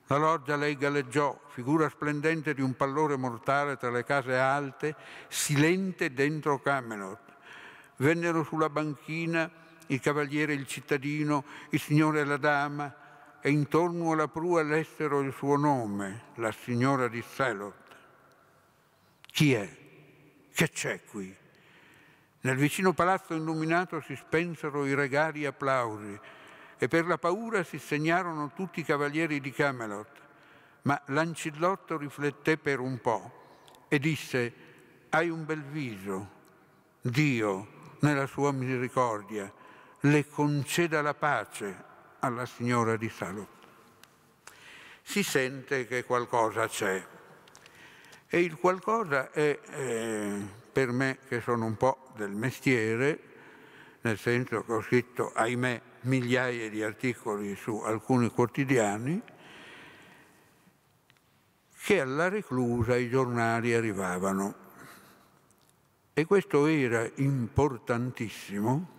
la loggia lei galleggiò, figura splendente di un pallore mortale tra le case alte, silente dentro Camelot. Vennero sulla banchina il cavaliere e il cittadino, il signore e la dama, e intorno alla prua lessero il suo nome, la signora di Selot. Chi è? Che c'è qui? Nel vicino palazzo illuminato si spensero i regali applausi e per la paura si segnarono tutti i cavalieri di Camelot. Ma Lancillotto rifletté per un po' e disse, hai un bel viso, Dio, nella sua misericordia, le conceda la pace alla signora di Salò. Si sente che qualcosa c'è. E il qualcosa è eh, per me che sono un po' del mestiere, nel senso che ho scritto, ahimè, migliaia di articoli su alcuni quotidiani, che alla reclusa i giornali arrivavano. E questo era importantissimo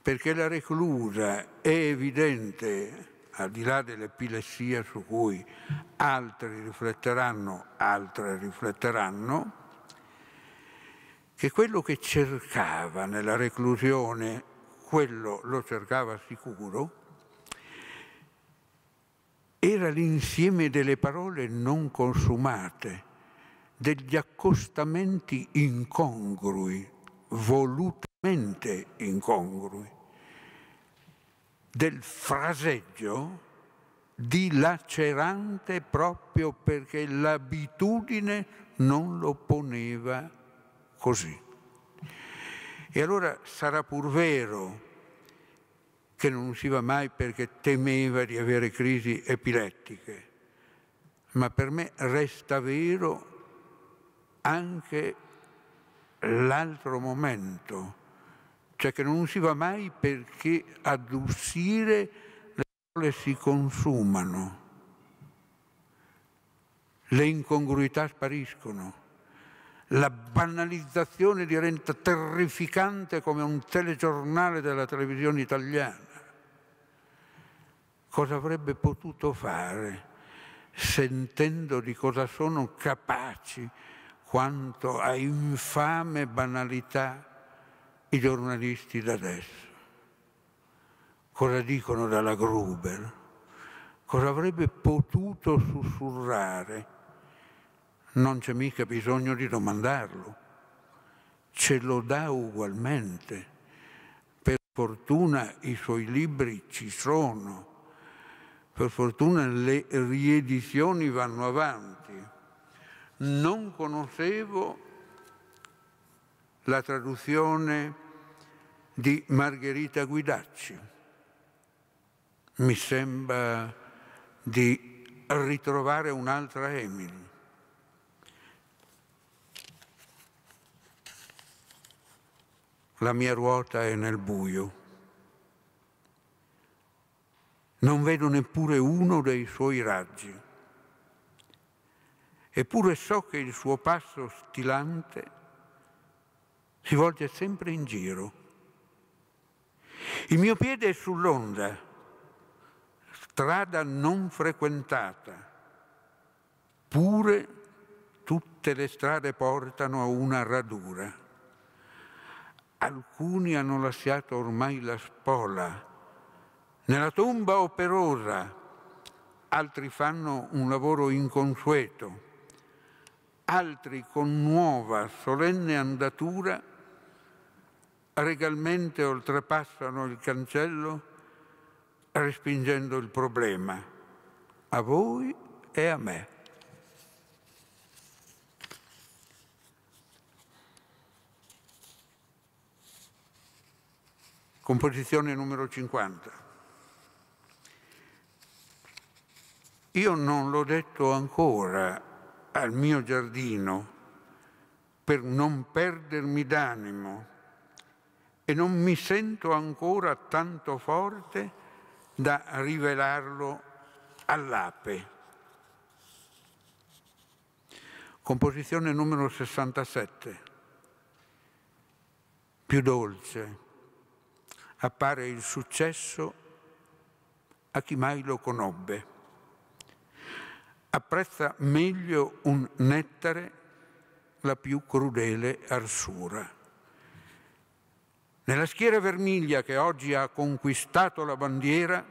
perché la reclusa è evidente al di là dell'epilessia su cui altri rifletteranno, altre rifletteranno, che quello che cercava nella reclusione, quello lo cercava sicuro, era l'insieme delle parole non consumate, degli accostamenti incongrui, volutamente incongrui del fraseggio dilacerante proprio perché l'abitudine non lo poneva così. E allora sarà pur vero che non usciva mai perché temeva di avere crisi epilettiche, ma per me resta vero anche l'altro momento cioè che non si va mai perché ad uscire le parole si consumano, le incongruità spariscono, la banalizzazione diventa terrificante come un telegiornale della televisione italiana. Cosa avrebbe potuto fare sentendo di cosa sono capaci quanto a infame banalità? i giornalisti d'adesso? Cosa dicono dalla Gruber? Cosa avrebbe potuto sussurrare? Non c'è mica bisogno di domandarlo. Ce lo dà ugualmente. Per fortuna i suoi libri ci sono. Per fortuna le riedizioni vanno avanti. Non conoscevo la traduzione di Margherita Guidacci. Mi sembra di ritrovare un'altra Emily. La mia ruota è nel buio. Non vedo neppure uno dei suoi raggi. Eppure so che il suo passo stilante si volge sempre in giro il mio piede è sull'onda, strada non frequentata, pure tutte le strade portano a una radura. Alcuni hanno lasciato ormai la spola, nella tomba operosa, altri fanno un lavoro inconsueto, altri con nuova solenne andatura regalmente oltrepassano il cancello respingendo il problema a voi e a me. Composizione numero 50. Io non l'ho detto ancora al mio giardino per non perdermi d'animo, e non mi sento ancora tanto forte da rivelarlo all'ape. Composizione numero 67, più dolce, appare il successo a chi mai lo conobbe. Apprezza meglio un nettare la più crudele arsura. Nella schiera vermiglia che oggi ha conquistato la bandiera,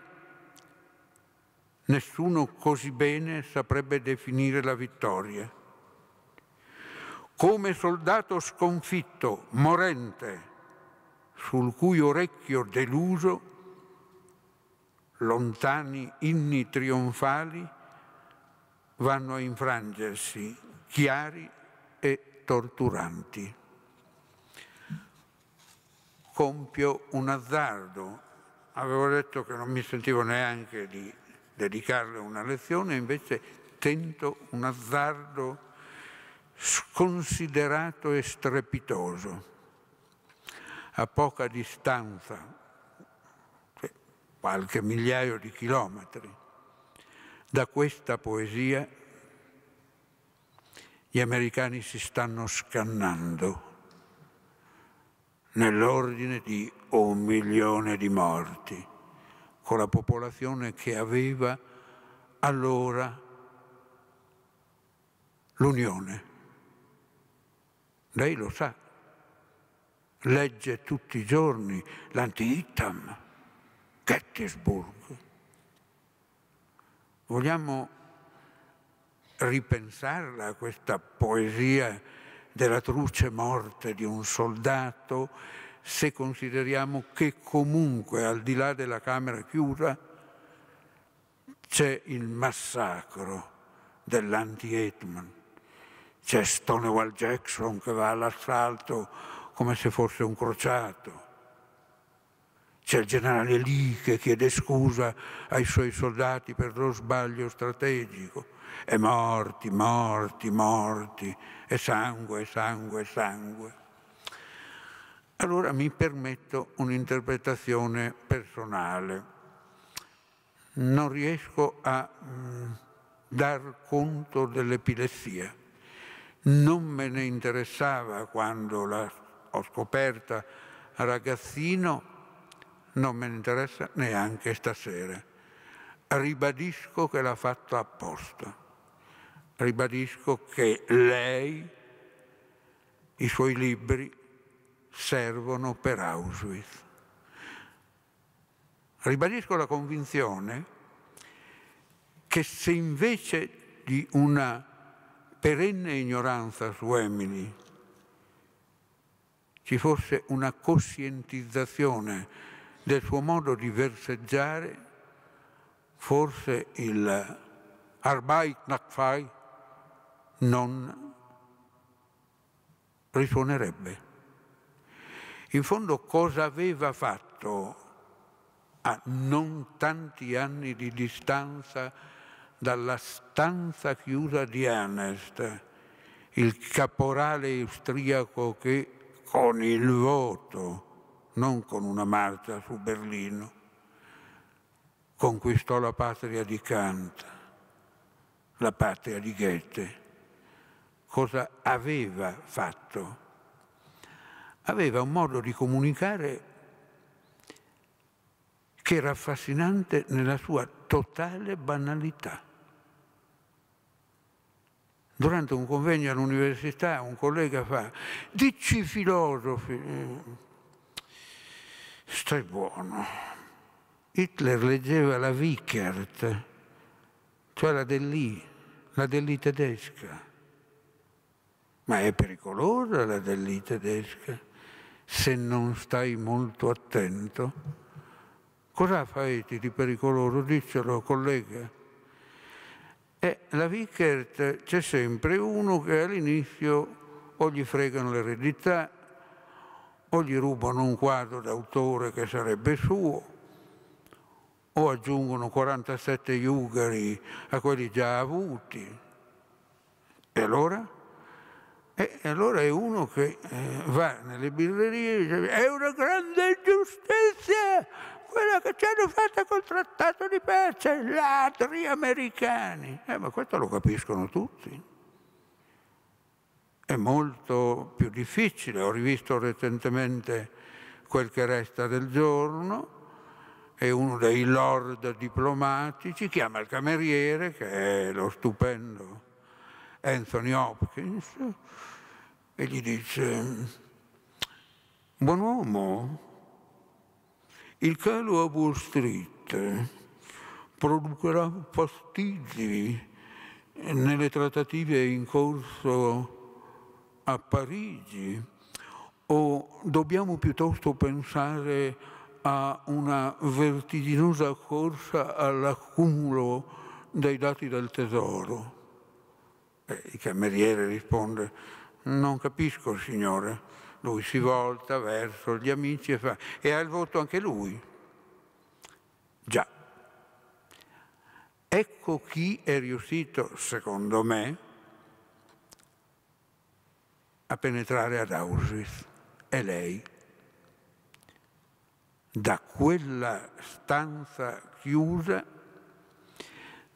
nessuno così bene saprebbe definire la vittoria. Come soldato sconfitto, morente, sul cui orecchio deluso lontani inni trionfali vanno a infrangersi, chiari e torturanti compio un azzardo. Avevo detto che non mi sentivo neanche di dedicarle una lezione, invece tento un azzardo sconsiderato e strepitoso. A poca distanza, cioè qualche migliaio di chilometri, da questa poesia gli americani si stanno scannando nell'ordine di un milione di morti, con la popolazione che aveva allora l'Unione. Lei lo sa, legge tutti i giorni l'Anti-Hittam, Gettysburg. Vogliamo ripensarla questa poesia della truce morte di un soldato, se consideriamo che comunque al di là della Camera chiusa c'è il massacro dell'anti-Hetman, c'è Stonewall Jackson che va all'assalto come se fosse un crociato, c'è il generale Lee che chiede scusa ai suoi soldati per lo sbaglio strategico, e morti, morti, morti, e sangue, sangue, sangue. Allora mi permetto un'interpretazione personale. Non riesco a mm, dar conto dell'epilessia. Non me ne interessava quando l'ho scoperta ragazzino, non me ne interessa neanche stasera. Ribadisco che l'ha fatto apposta ribadisco che lei, i suoi libri, servono per Auschwitz. Ribadisco la convinzione che se invece di una perenne ignoranza su Emily ci fosse una coscientizzazione del suo modo di verseggiare, forse il Arbeit nach Fai non risuonerebbe. In fondo cosa aveva fatto a non tanti anni di distanza dalla stanza chiusa di Anest, il caporale austriaco che con il voto, non con una marcia su Berlino, conquistò la patria di Kant, la patria di Goethe cosa aveva fatto. Aveva un modo di comunicare che era affascinante nella sua totale banalità. Durante un convegno all'università un collega fa, dici filosofi, eh, stai buono. Hitler leggeva la Wickert, cioè la Delì, la Delì tedesca ma è pericolosa la dell'I tedesca se non stai molto attento. Cosa fai di pericoloso? Diccelo, collega. E eh, la Vickert c'è sempre uno che all'inizio o gli fregano l'eredità, o gli rubano un quadro d'autore che sarebbe suo, o aggiungono 47 jugari a quelli già avuti. E allora? E allora è uno che eh, va nelle birrerie e dice è una grande giustizia quella che ci hanno fatto col trattato di pace, ladri americani. Eh, ma questo lo capiscono tutti. È molto più difficile, ho rivisto recentemente quel che resta del giorno e uno dei lord diplomatici chiama il cameriere, che è lo stupendo Anthony Hopkins e gli dice, buon uomo, il calo a Wall Street producerà fastidi nelle trattative in corso a Parigi o dobbiamo piuttosto pensare a una vertiginosa corsa all'accumulo dei dati del tesoro? E eh, il cameriere risponde, non capisco signore. Lui si volta verso gli amici e fa, e ha il voto anche lui. Già. Ecco chi è riuscito, secondo me, a penetrare ad Auschwitz. È lei. Da quella stanza chiusa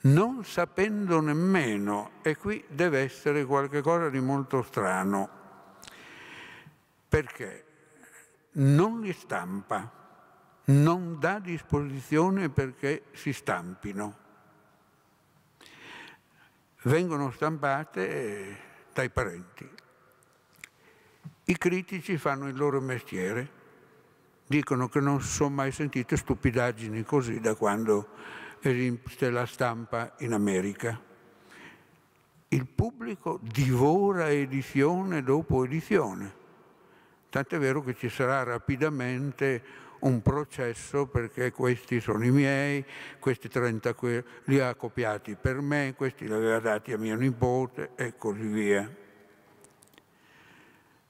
non sapendo nemmeno, e qui deve essere qualcosa di molto strano, perché non li stampa, non dà disposizione perché si stampino. Vengono stampate dai parenti. I critici fanno il loro mestiere, dicono che non sono mai sentite stupidaggini così da quando la stampa in America. Il pubblico divora edizione dopo edizione, tant'è vero che ci sarà rapidamente un processo perché questi sono i miei, questi 30 li ha copiati per me, questi li aveva dati a mio nipote e così via.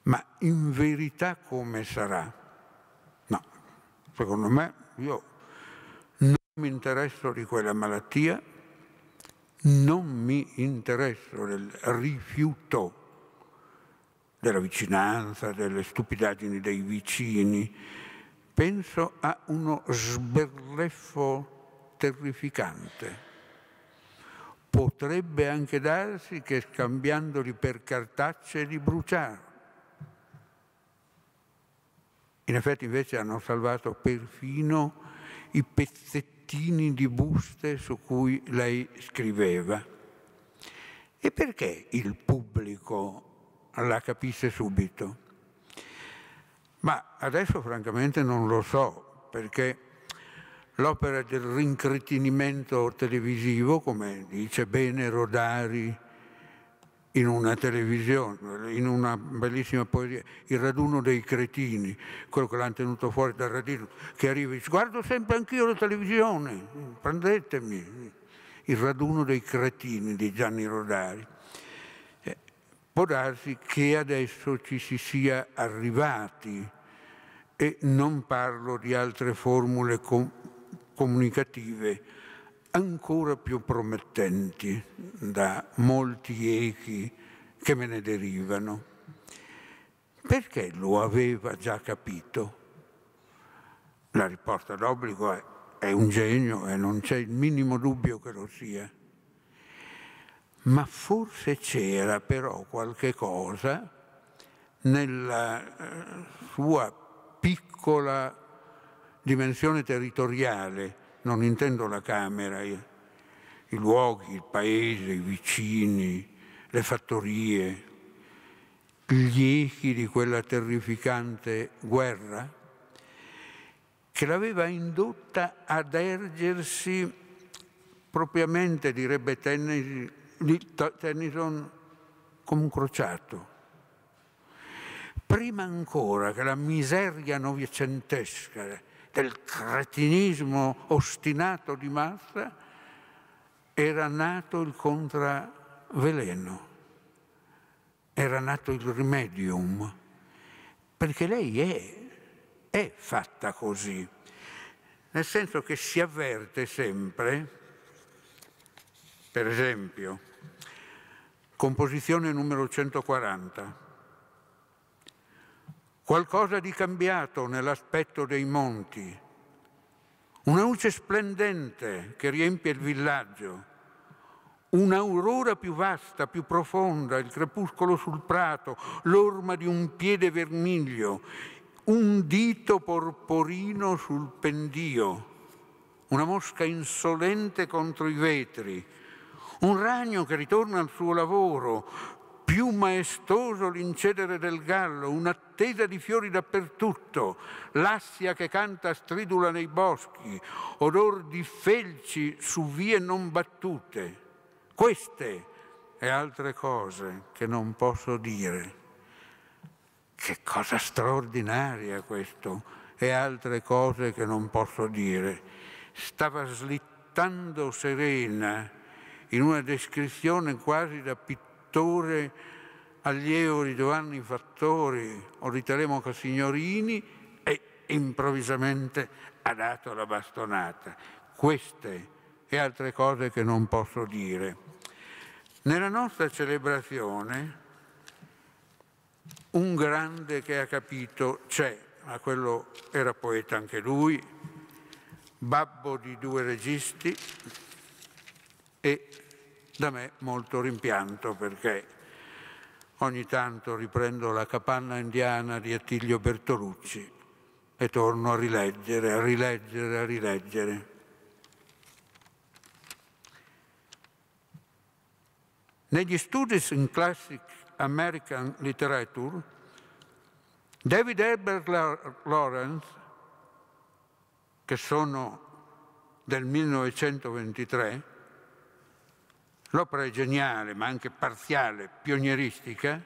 Ma in verità come sarà? No, secondo me io mi interesso di quella malattia, non mi interesso del rifiuto della vicinanza, delle stupidaggini dei vicini, penso a uno sberleffo terrificante. Potrebbe anche darsi che scambiandoli per cartacce li bruciano. In effetti invece hanno salvato perfino i pezzettini pezzettini di buste su cui lei scriveva. E perché il pubblico la capisse subito? Ma adesso francamente non lo so, perché l'opera del rincretinimento televisivo, come dice bene Rodari in una televisione, in una bellissima poesia, il raduno dei cretini, quello che l'hanno tenuto fuori dal radino, che arriva e dice guardo sempre anch'io la televisione, prendetemi. Il raduno dei cretini di Gianni Rodari. Eh, può darsi che adesso ci si sia arrivati e non parlo di altre formule com comunicative ancora più promettenti da molti echi che me ne derivano. Perché lo aveva già capito? La riposta d'obbligo è, è un genio e non c'è il minimo dubbio che lo sia. Ma forse c'era però qualche cosa nella eh, sua piccola dimensione territoriale, non intendo la Camera, i, i luoghi, il paese, i vicini, le fattorie, gli echi di quella terrificante guerra che l'aveva indotta ad ergersi propriamente, direbbe Tennyson, come un crociato. Prima ancora che la miseria novecentesca del cretinismo ostinato di massa, era nato il contraveleno, era nato il remedium, perché lei è, è fatta così, nel senso che si avverte sempre, per esempio, composizione numero 140, qualcosa di cambiato nell'aspetto dei monti, una luce splendente che riempie il villaggio, un'aurora più vasta, più profonda, il crepuscolo sul prato, l'orma di un piede vermiglio, un dito porporino sul pendio, una mosca insolente contro i vetri, un ragno che ritorna al suo lavoro, più maestoso l'incedere del gallo, un'attesa di fiori dappertutto, l'assia che canta stridula nei boschi, odor di felci su vie non battute. Queste e altre cose che non posso dire. Che cosa straordinaria questo e altre cose che non posso dire. Stava slittando serena in una descrizione quasi da pittore Fattore, allievo di Giovanni Fattori o di Telemo Signorini e improvvisamente ha dato la bastonata. Queste e altre cose che non posso dire. Nella nostra celebrazione un grande che ha capito c'è, ma quello era poeta anche lui, babbo di due registi e da me molto rimpianto perché ogni tanto riprendo la capanna indiana di Attilio Bertolucci e torno a rileggere, a rileggere, a rileggere. Negli Studies in Classic American Literature, David Herbert Lawrence, che sono del 1923, l'opera è geniale, ma anche parziale, pionieristica,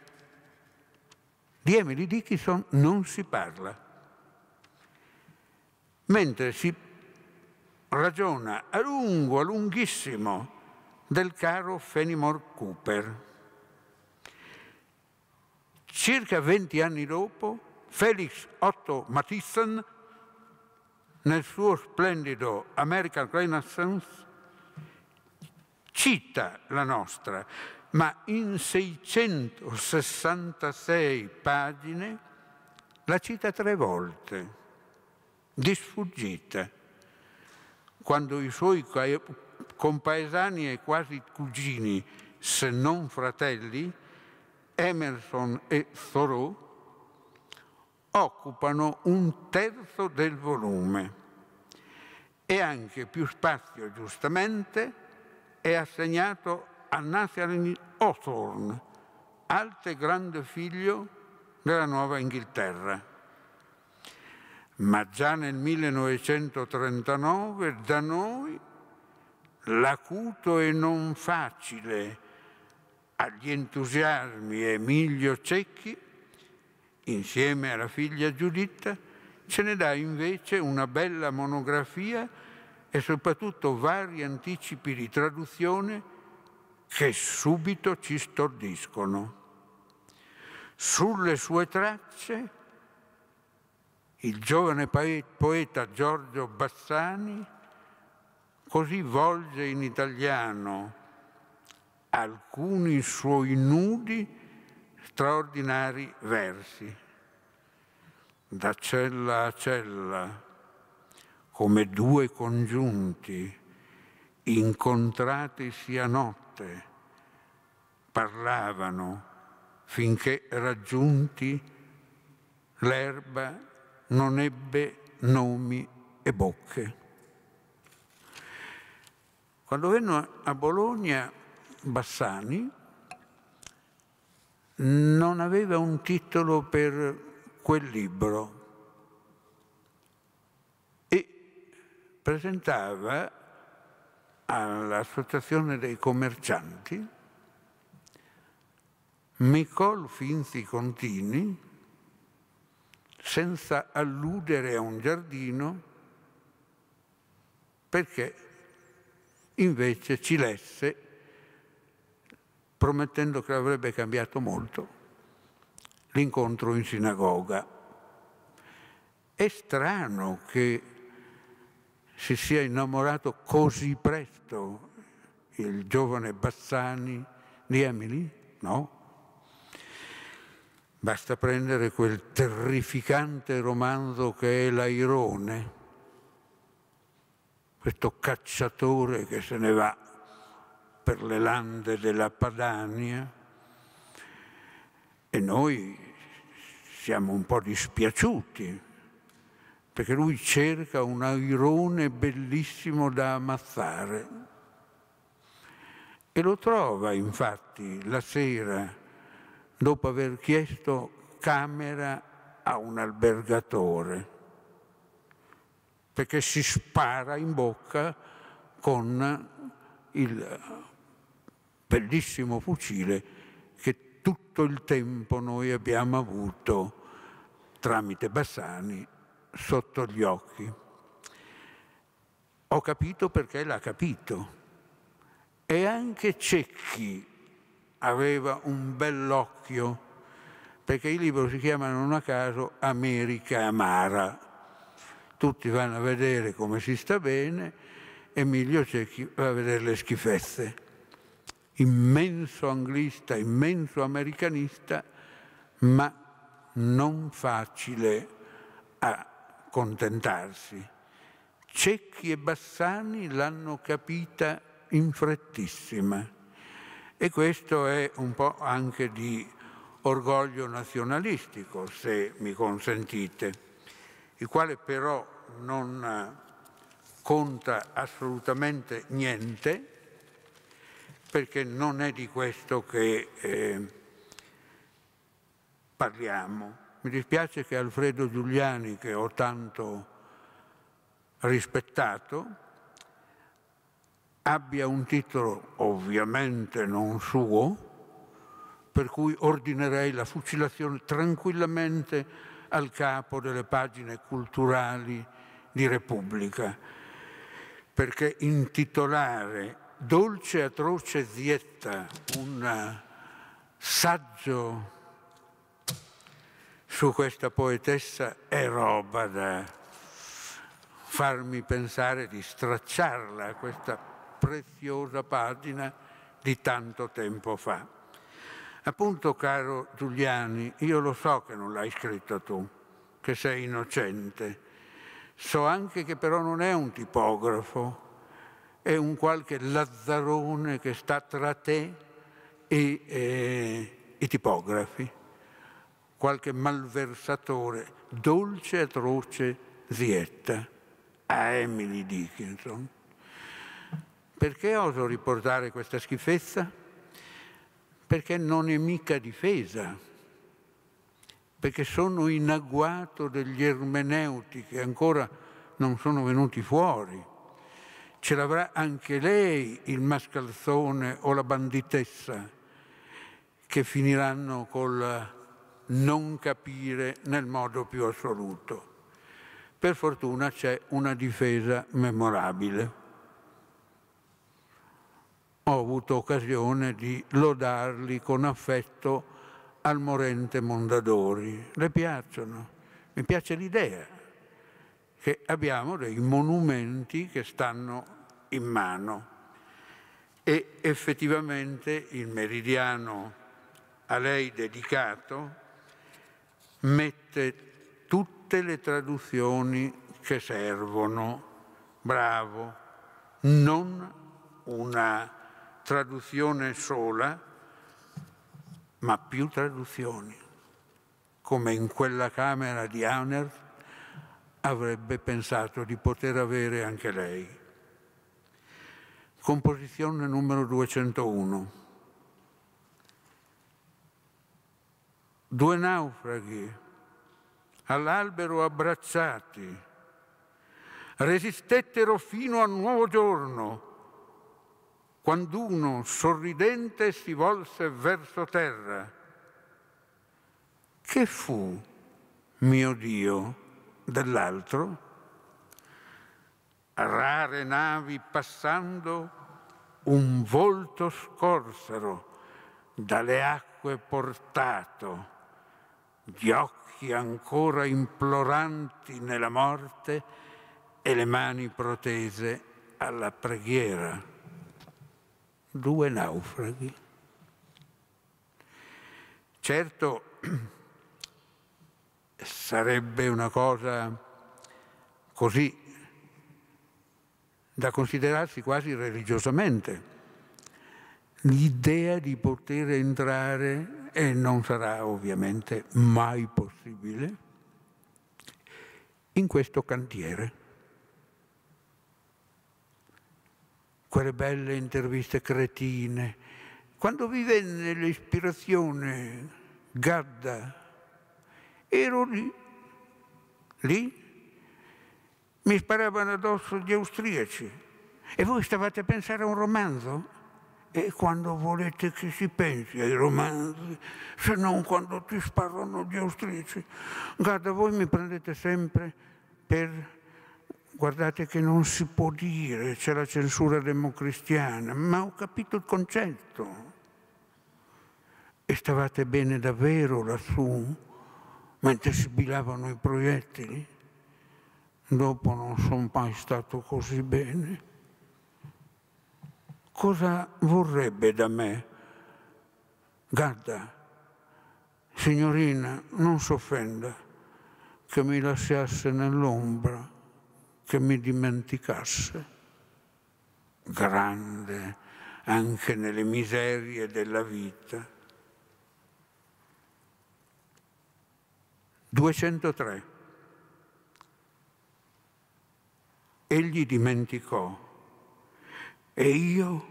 di Emily Dickinson non si parla, mentre si ragiona a lungo, a lunghissimo, del caro Fenimore Cooper. Circa 20 anni dopo, Felix Otto Mathiesen, nel suo splendido American Renaissance, cita la nostra, ma in 666 pagine la cita tre volte, di sfuggita, quando i suoi compaesani e quasi cugini, se non fratelli, Emerson e Thoreau, occupano un terzo del volume e anche più spazio, giustamente, è assegnato a Nathan Hawthorne, altro grande figlio della Nuova Inghilterra. Ma già nel 1939 da noi l'acuto e non facile agli entusiasmi Emilio Cecchi, insieme alla figlia Giuditta, ce ne dà invece una bella monografia e soprattutto vari anticipi di traduzione che subito ci stordiscono. Sulle sue tracce il giovane poeta Giorgio Bassani così volge in italiano alcuni suoi nudi straordinari versi. Da cella a cella, come due congiunti incontratisi a notte, parlavano finché raggiunti l'erba non ebbe nomi e bocche. Quando venne a Bologna Bassani non aveva un titolo per quel libro, presentava all'Associazione dei Commercianti Micol Finzi Contini senza alludere a un giardino perché invece ci lesse promettendo che avrebbe cambiato molto l'incontro in sinagoga. È strano che si sia innamorato così presto il giovane Bassani di Emily? No. Basta prendere quel terrificante romanzo che è L'Airone, questo cacciatore che se ne va per le lande della Padania e noi siamo un po' dispiaciuti perché lui cerca un airone bellissimo da ammazzare. E lo trova infatti la sera, dopo aver chiesto camera a un albergatore, perché si spara in bocca con il bellissimo fucile che tutto il tempo noi abbiamo avuto tramite Bassani sotto gli occhi. Ho capito perché l'ha capito. E anche Cecchi aveva un bell'occhio, perché i libri si chiamano non a caso America Amara. Tutti vanno a vedere come si sta bene, Emilio Cecchi va a vedere le schifezze. Immenso anglista, immenso americanista, ma non facile a accontentarsi. Cecchi e Bassani l'hanno capita in frettissima e questo è un po' anche di orgoglio nazionalistico, se mi consentite, il quale però non eh, conta assolutamente niente perché non è di questo che eh, parliamo. Mi dispiace che Alfredo Giuliani, che ho tanto rispettato, abbia un titolo ovviamente non suo, per cui ordinerei la fucilazione tranquillamente al capo delle pagine culturali di Repubblica, perché intitolare Dolce atroce zietta un saggio su questa poetessa è roba da farmi pensare di stracciarla, questa preziosa pagina di tanto tempo fa. Appunto, caro Giuliani, io lo so che non l'hai scritta tu, che sei innocente. So anche che però non è un tipografo, è un qualche lazzarone che sta tra te e, e eh, i tipografi qualche malversatore, dolce e atroce zietta, a Emily Dickinson. Perché oso riportare questa schifezza? Perché non è mica difesa, perché sono in agguato degli ermeneuti che ancora non sono venuti fuori. Ce l'avrà anche lei il mascalzone o la banditessa che finiranno col non capire nel modo più assoluto. Per fortuna c'è una difesa memorabile. Ho avuto occasione di lodarli con affetto al morente Mondadori. Le piacciono, mi piace l'idea che abbiamo dei monumenti che stanno in mano e effettivamente il meridiano a lei dedicato mette tutte le traduzioni che servono. Bravo, non una traduzione sola, ma più traduzioni, come in quella camera di Aunert avrebbe pensato di poter avere anche lei. Composizione numero 201. due naufraghi all'albero abbracciati, resistettero fino a nuovo giorno, quando uno sorridente si volse verso terra. Che fu, mio Dio, dell'altro? Rare navi passando un volto scorsero, dalle acque portato gli occhi ancora imploranti nella morte e le mani protese alla preghiera. Due naufraghi. Certo, sarebbe una cosa così da considerarsi quasi religiosamente, l'idea di poter entrare e non sarà ovviamente mai possibile in questo cantiere. Quelle belle interviste cretine. Quando vi venne l'ispirazione gadda, ero lì, lì mi sparavano addosso gli austriaci. E voi stavate a pensare a un romanzo? e quando volete che si pensi ai romanzi, se non quando ti sparano gli austrici. Guarda, voi mi prendete sempre per... Guardate che non si può dire, c'è la censura democristiana, ma ho capito il concetto. E stavate bene davvero lassù, mentre sibilavano i proiettili? Dopo non sono mai stato così bene cosa vorrebbe da me? Gadda, signorina, non s'offenda che mi lasciasse nell'ombra, che mi dimenticasse. Grande anche nelle miserie della vita. 203. Egli dimenticò e io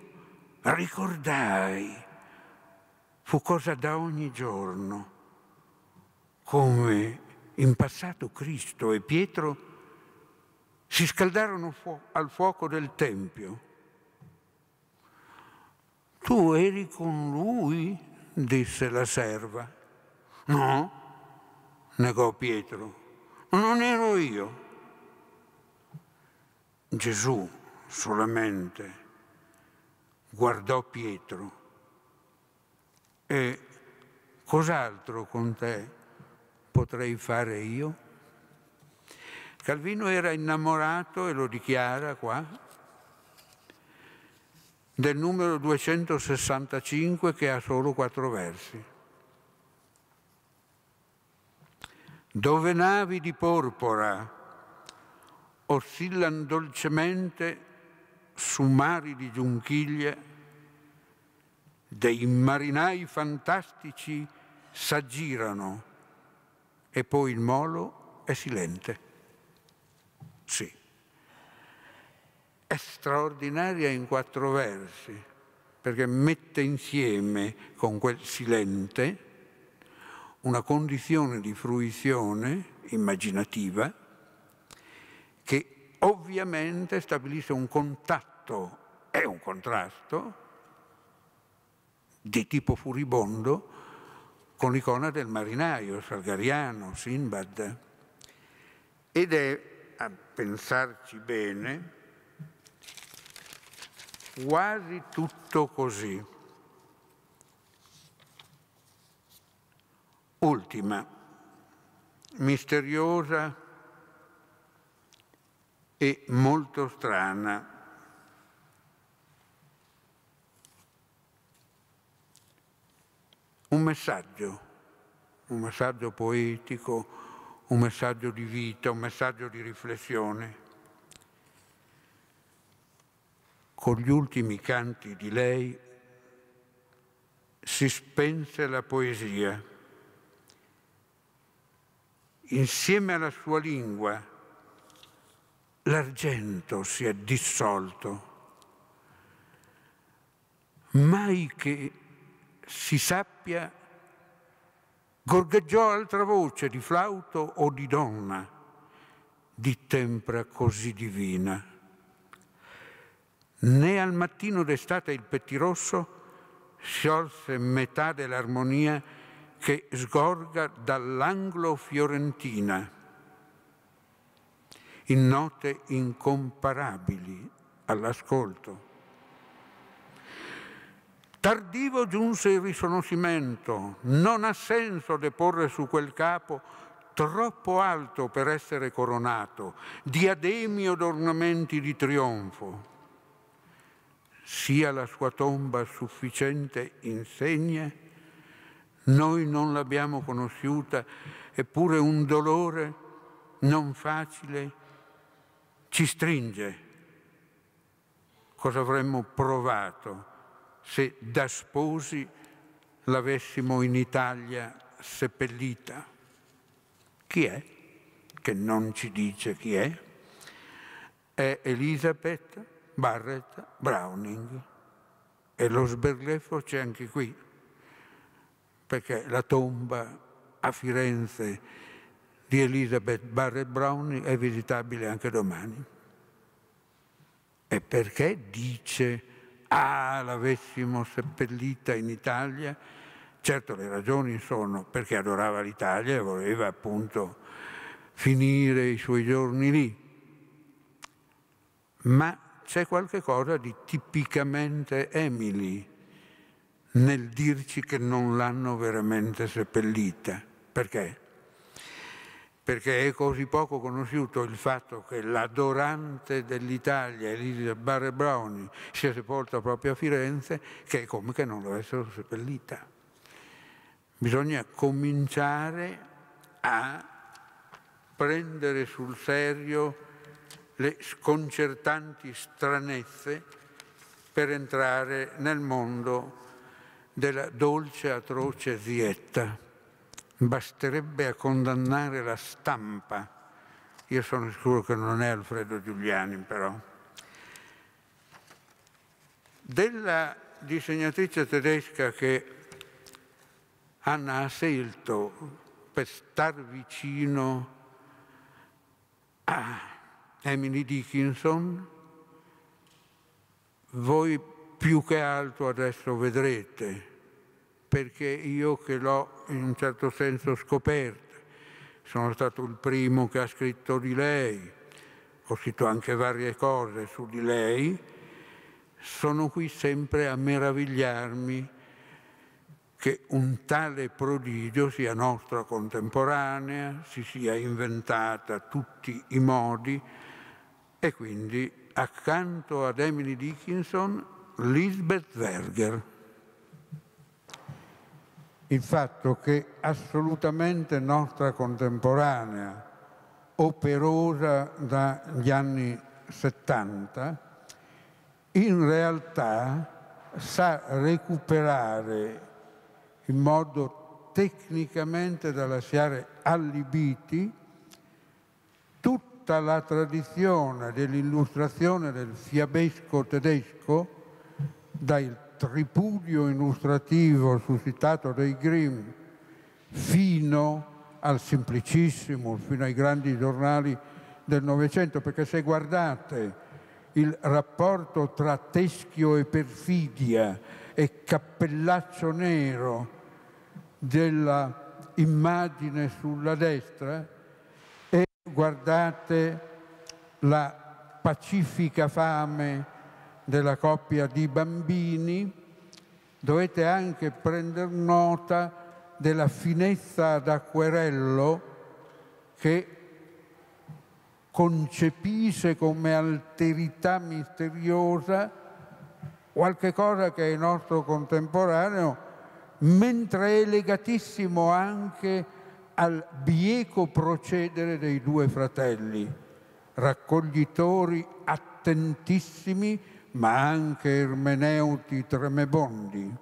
ricordai, fu cosa da ogni giorno, come in passato Cristo e Pietro si scaldarono fu- al fuoco del Tempio. Tu eri con lui, disse la serva. No, negò Pietro, non ero io. Gesù solamente guardò Pietro. E cos'altro con te potrei fare io? Calvino era innamorato, e lo dichiara qua, del numero 265 che ha solo quattro versi. Dove navi di porpora oscillan dolcemente su mari di giunchiglie dei marinai fantastici s'aggirano e poi il molo è silente. Sì. È straordinaria in quattro versi, perché mette insieme con quel silente una condizione di fruizione immaginativa che ovviamente stabilisce un contatto e un contrasto di tipo furibondo con l'icona del marinaio, Salgariano, Sinbad. Ed è, a pensarci bene, quasi tutto così. Ultima, misteriosa e molto strana. Un messaggio, un messaggio poetico, un messaggio di vita, un messaggio di riflessione. Con gli ultimi canti di lei si spense la poesia. Insieme alla sua lingua, l'argento si è dissolto. Mai che si sappia gorgheggiò altra voce di flauto o di donna, di tempra così divina. Né al mattino d'estate il pettirosso sciolse metà dell'armonia che sgorga dall'anglo fiorentina in note incomparabili all'ascolto. Tardivo giunse il riconoscimento, non ha senso deporre su quel capo troppo alto per essere coronato, diademi od ornamenti di trionfo. Sia la sua tomba sufficiente insegne, noi non l'abbiamo conosciuta, eppure un dolore non facile ci stringe. Cosa avremmo provato se da sposi l'avessimo in Italia seppellita? Chi è che non ci dice chi è? È Elizabeth Barrett Browning. E lo sberlefo c'è anche qui, perché la tomba a Firenze di Elizabeth Barrett Brown è visitabile anche domani. E perché dice, ah, l'avessimo seppellita in Italia? Certo le ragioni sono perché adorava l'Italia e voleva appunto finire i suoi giorni lì. Ma c'è qualche cosa di tipicamente Emily nel dirci che non l'hanno veramente seppellita. Perché? perché è così poco conosciuto il fatto che l'adorante dell'Italia, Elisa Barre Browning, sia sepolta proprio a Firenze, che è come che non l'avessero seppellita. Bisogna cominciare a prendere sul serio le sconcertanti stranezze per entrare nel mondo della dolce atroce zietta basterebbe a condannare la stampa. Io sono sicuro che non è Alfredo Giuliani però. Della disegnatrice tedesca che Anna ha scelto per star vicino a Emily Dickinson, voi più che altro adesso vedrete perché io che l'ho in un certo senso scoperta, sono stato il primo che ha scritto di lei, ho scritto anche varie cose su di lei, sono qui sempre a meravigliarmi che un tale prodigio sia nostra contemporanea, si sia inventata tutti i modi e quindi accanto ad Emily Dickinson Lisbeth Verger il fatto che assolutamente nostra contemporanea, operosa dagli anni 70, in realtà sa recuperare in modo tecnicamente da lasciare allibiti tutta la tradizione dell'illustrazione del fiabesco tedesco dal tripudio illustrativo suscitato dai Grimm fino al Semplicissimo, fino ai grandi giornali del Novecento, perché se guardate il rapporto tra teschio e perfidia e cappellaccio nero della immagine sulla destra e guardate la pacifica fame della coppia di bambini, dovete anche prendere nota della finezza d'acquerello che concepisce come alterità misteriosa qualche cosa che è nostro contemporaneo, mentre è legatissimo anche al bieco procedere dei due fratelli, raccoglitori attentissimi ma anche ermeneuti tremebondi.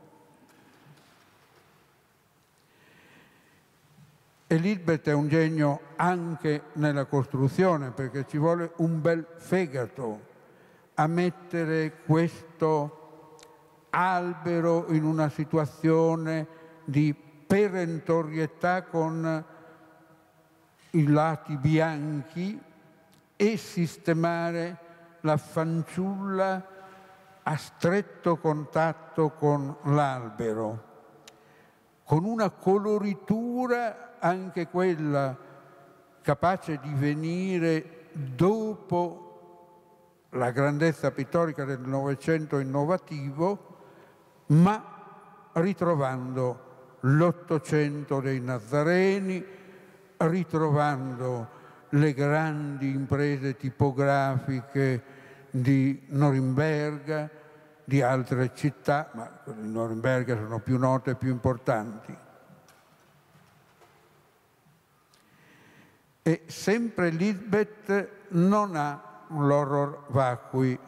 Elisabeth è un genio anche nella costruzione, perché ci vuole un bel fegato a mettere questo albero in una situazione di perentorietà con i lati bianchi e sistemare la fanciulla a stretto contatto con l'albero, con una coloritura anche quella capace di venire dopo la grandezza pittorica del Novecento innovativo, ma ritrovando l'Ottocento dei Nazareni, ritrovando le grandi imprese tipografiche di Norimberga, di altre città, ma quelle di Norimberga sono più note e più importanti. E sempre Lisbeth non ha l'horror vacui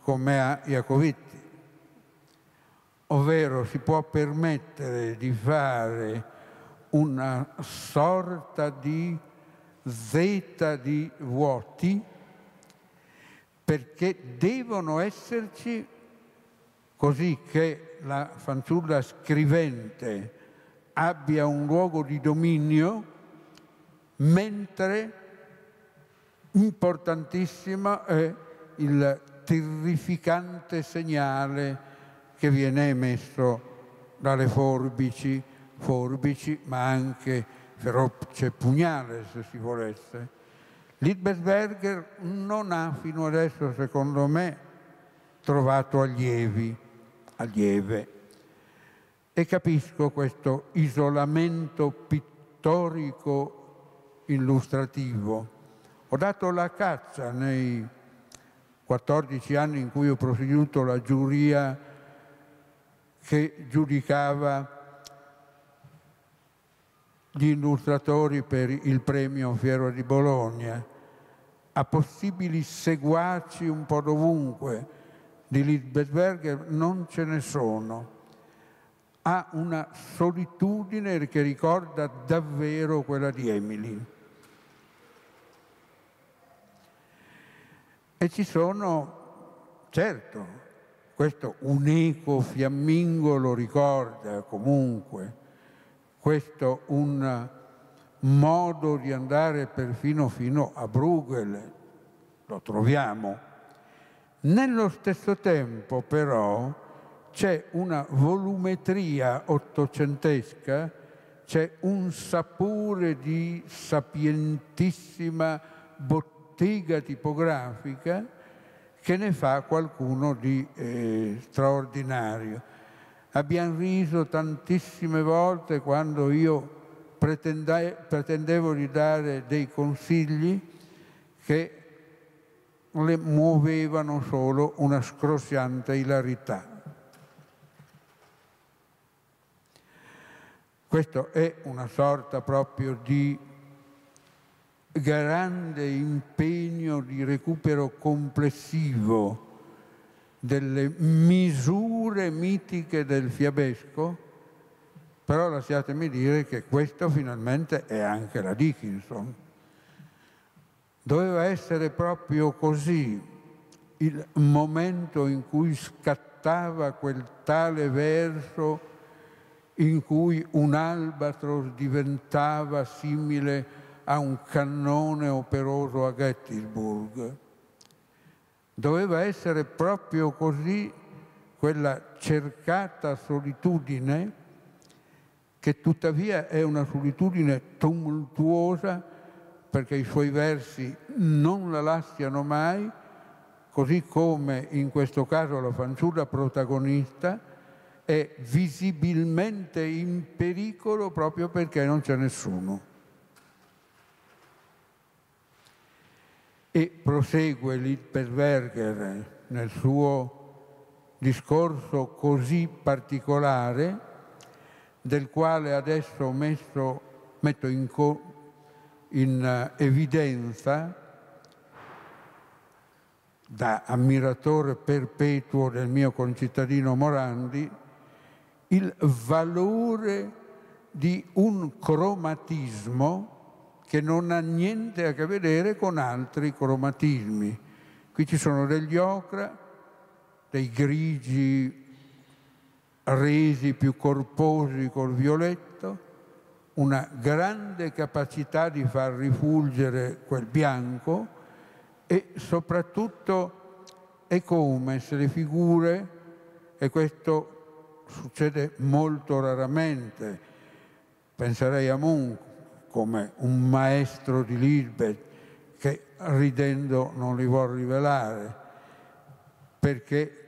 come ha Iacovitti, ovvero si può permettere di fare una sorta di zeta di vuoti perché devono esserci così che la fanciulla scrivente abbia un luogo di dominio, mentre importantissimo è il terrificante segnale che viene emesso dalle forbici, forbici ma anche feroce pugnale se si volesse Littelsberger non ha fino adesso, secondo me, trovato allievi, allieve. E capisco questo isolamento pittorico illustrativo. Ho dato la caccia nei 14 anni in cui ho proseguito la giuria che giudicava gli illustratori per il premio Fiero di Bologna a possibili seguaci un po' dovunque di Lisbethberger non ce ne sono. Ha una solitudine che ricorda davvero quella di Emily. E ci sono, certo, questo un eco fiammingo lo ricorda comunque, questo un modo di andare perfino fino a Bruegel, lo troviamo. Nello stesso tempo però c'è una volumetria ottocentesca, c'è un sapore di sapientissima bottega tipografica che ne fa qualcuno di eh, straordinario. Abbiamo riso tantissime volte quando io pretendevo di dare dei consigli che le muovevano solo una scrosciante ilarità. Questo è una sorta proprio di grande impegno di recupero complessivo delle misure mitiche del fiabesco però lasciatemi dire che questo finalmente è anche la Dickinson. Doveva essere proprio così il momento in cui scattava quel tale verso in cui un albatros diventava simile a un cannone operoso a Gettysburg. Doveva essere proprio così quella cercata solitudine che tuttavia è una solitudine tumultuosa perché i suoi versi non la lasciano mai, così come in questo caso la fanciulla protagonista è visibilmente in pericolo proprio perché non c'è nessuno. E prosegue Littberger nel suo discorso così particolare del quale adesso messo, metto in, in eh, evidenza da ammiratore perpetuo del mio concittadino Morandi, il valore di un cromatismo che non ha niente a che vedere con altri cromatismi. Qui ci sono degli ocra, dei grigi resi più corposi col violetto, una grande capacità di far rifulgere quel bianco e soprattutto è come se le figure, e questo succede molto raramente, penserei a Munch come un maestro di Lisbeth che ridendo non li vuol rivelare, perché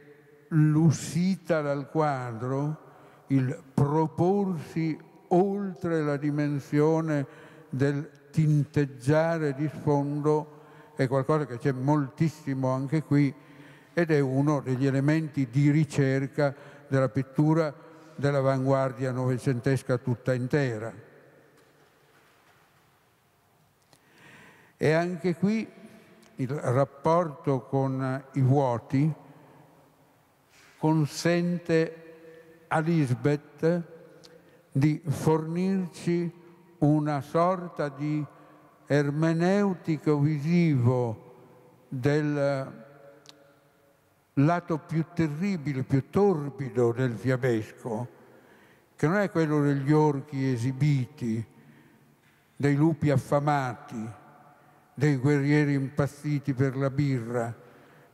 l'uscita dal quadro, il proporsi oltre la dimensione del tinteggiare di sfondo è qualcosa che c'è moltissimo anche qui ed è uno degli elementi di ricerca della pittura dell'avanguardia novecentesca tutta intera. E anche qui il rapporto con i vuoti consente a Lisbeth di fornirci una sorta di ermeneutico visivo del lato più terribile, più torbido del fiabesco, che non è quello degli orchi esibiti, dei lupi affamati, dei guerrieri impazziti per la birra,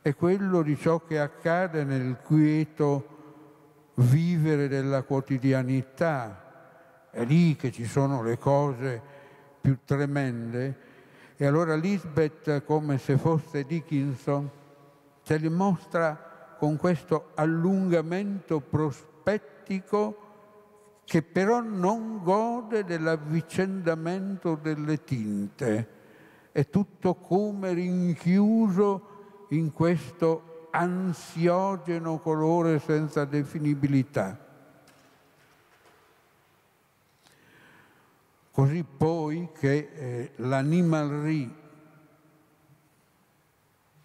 è quello di ciò che accade nel quieto vivere della quotidianità. È lì che ci sono le cose più tremende. E allora Lisbeth, come se fosse Dickinson, ce le mostra con questo allungamento prospettico che però non gode dell'avvicendamento delle tinte. È tutto come rinchiuso in questo ansiogeno colore senza definibilità. Così poi che eh, l'animalry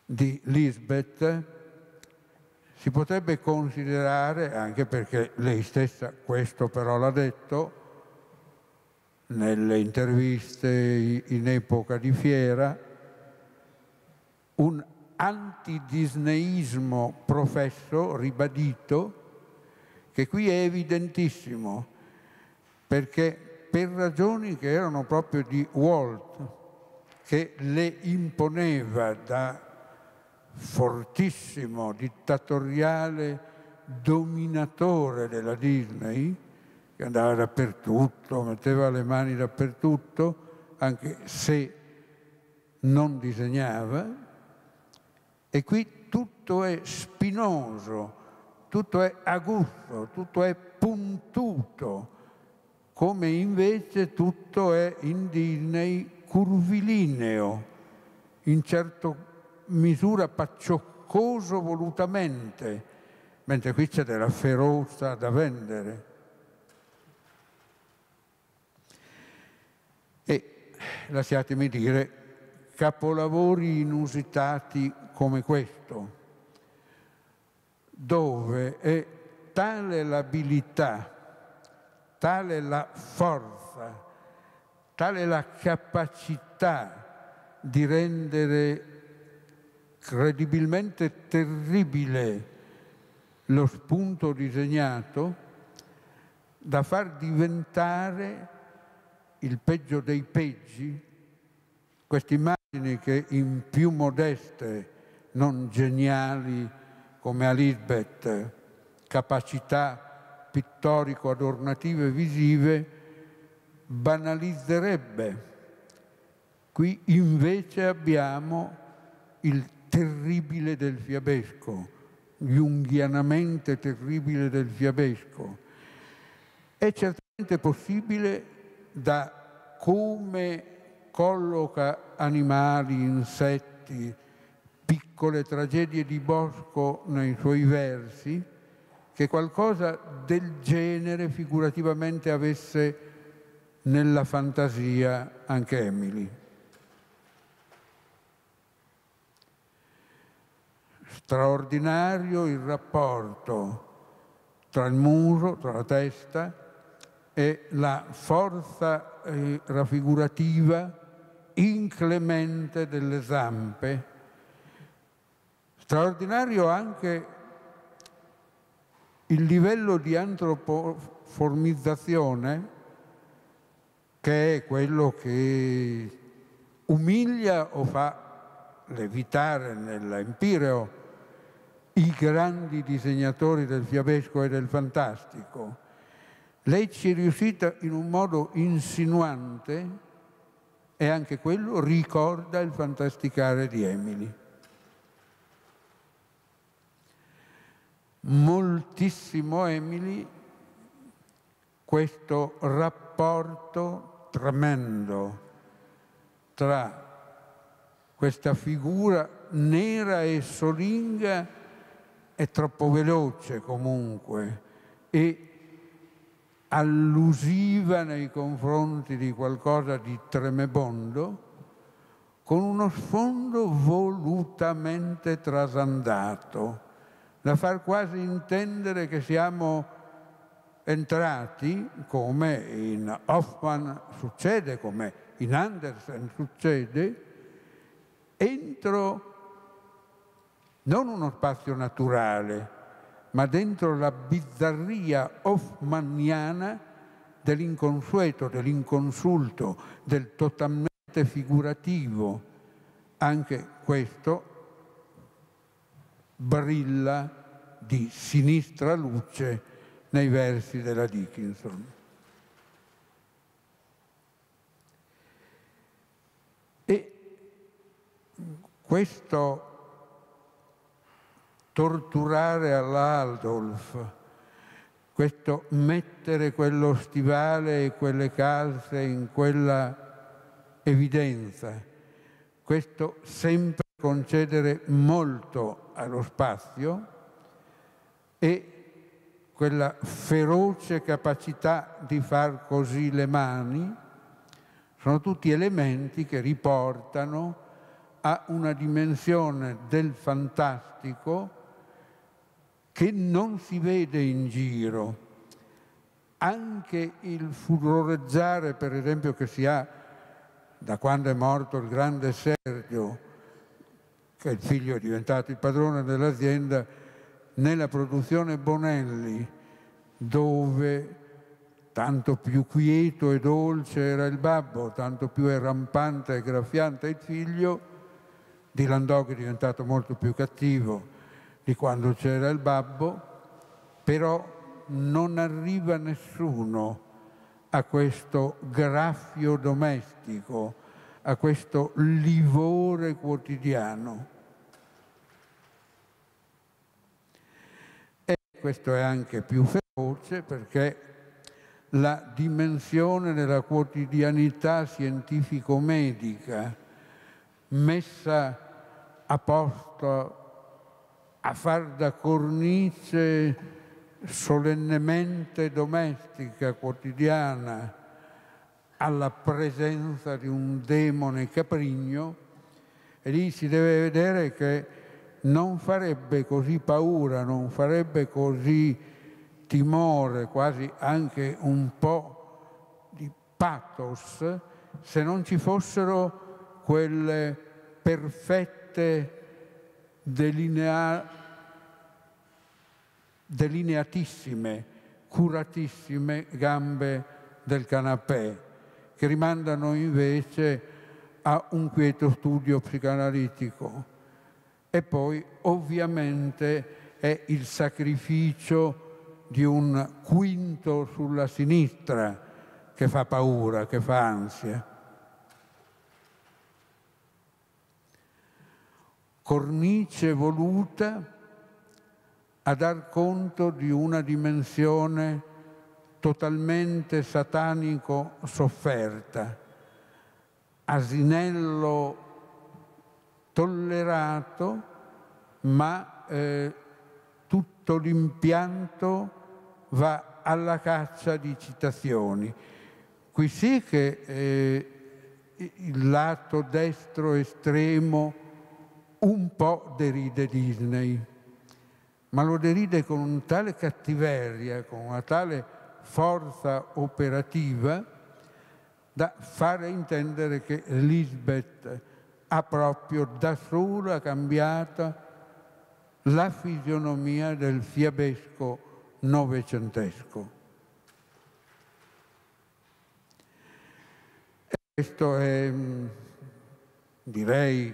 di Lisbeth si potrebbe considerare, anche perché lei stessa questo però l'ha detto, nelle interviste in epoca di fiera, un antidisneismo professo, ribadito, che qui è evidentissimo, perché per ragioni che erano proprio di Walt, che le imponeva da fortissimo dittatoriale dominatore della Disney, che andava dappertutto, metteva le mani dappertutto, anche se non disegnava, e qui tutto è spinoso, tutto è aguzzo, tutto è puntuto, come invece tutto è in Disney curvilineo, in certa misura paccioccoso volutamente, mentre qui c'è della ferocia da vendere. E lasciatemi dire, capolavori inusitati come questo, dove è tale l'abilità, tale la forza, tale la capacità di rendere credibilmente terribile lo spunto disegnato da far diventare il peggio dei peggi, queste immagini che in più modeste non geniali come Alisbeth, capacità pittorico-adornative visive, banalizzerebbe. Qui invece abbiamo il terribile del fiabesco, junghianamente terribile del fiabesco. È certamente possibile da come colloca animali, insetti, piccole tragedie di Bosco nei suoi versi, che qualcosa del genere figurativamente avesse nella fantasia anche Emily. Straordinario il rapporto tra il muso, tra la testa e la forza eh, raffigurativa inclemente delle zampe Straordinario anche il livello di antropoformizzazione che è quello che umilia o fa levitare nell'empireo i grandi disegnatori del fiabesco e del fantastico. Lei ci è riuscita in un modo insinuante e anche quello ricorda il fantasticare di Emily. moltissimo Emily questo rapporto tremendo tra questa figura nera e solinga è troppo veloce comunque e allusiva nei confronti di qualcosa di tremebondo con uno sfondo volutamente trasandato da far quasi intendere che siamo entrati, come in Hoffman succede, come in Andersen succede, entro non uno spazio naturale, ma dentro la bizzarria hoffmanniana dell'inconsueto, dell'inconsulto, del totalmente figurativo. Anche questo brilla di sinistra luce nei versi della Dickinson. E questo torturare all'Aldolf, questo mettere quello stivale e quelle calze in quella evidenza, questo sempre concedere molto allo spazio e quella feroce capacità di far così le mani, sono tutti elementi che riportano a una dimensione del fantastico che non si vede in giro. Anche il furoreggiare, per esempio, che si ha da quando è morto il grande Sergio, che il figlio è diventato il padrone dell'azienda, nella produzione Bonelli, dove tanto più quieto e dolce era il babbo, tanto più è rampante e graffiante il figlio, di Landò che è diventato molto più cattivo di quando c'era il babbo, però non arriva nessuno a questo graffio domestico, a questo livore quotidiano. questo è anche più feroce perché la dimensione della quotidianità scientifico-medica messa a posto a far da cornice solennemente domestica, quotidiana, alla presenza di un demone caprigno, e lì si deve vedere che non farebbe così paura, non farebbe così timore, quasi anche un po' di pathos, se non ci fossero quelle perfette delinea... delineatissime, curatissime gambe del canapè, che rimandano invece a un quieto studio psicanalitico e poi ovviamente è il sacrificio di un quinto sulla sinistra che fa paura, che fa ansia. Cornice voluta a dar conto di una dimensione totalmente satanico sofferta, asinello tollerato, ma eh, tutto l'impianto va alla caccia di citazioni. Qui sì che eh, il lato destro estremo un po' deride Disney, ma lo deride con una tale cattiveria, con una tale forza operativa, da fare intendere che Lisbeth ha proprio da sola cambiata la fisionomia del fiabesco novecentesco. Questo è, mm, direi,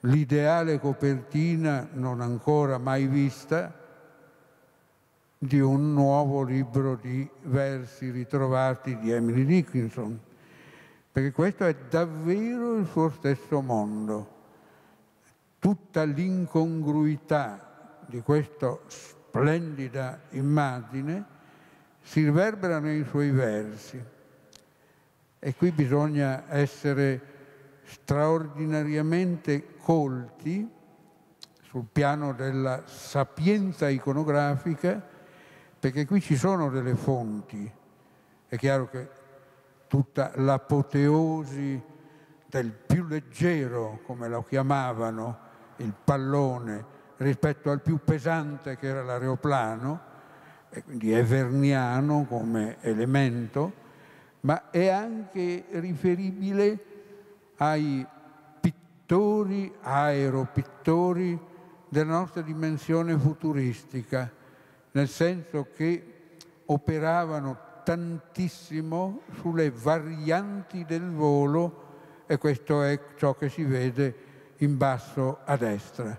l'ideale copertina, non ancora mai vista, di un nuovo libro di versi ritrovati di Emily Dickinson perché questo è davvero il suo stesso mondo. Tutta l'incongruità di questa splendida immagine si riverbera nei suoi versi e qui bisogna essere straordinariamente colti sul piano della sapienza iconografica, perché qui ci sono delle fonti. È chiaro che tutta l'apoteosi del più leggero, come lo chiamavano, il pallone, rispetto al più pesante che era l'aeroplano, e quindi everniano come elemento, ma è anche riferibile ai pittori, aeropittori della nostra dimensione futuristica, nel senso che operavano tantissimo sulle varianti del volo e questo è ciò che si vede in basso a destra.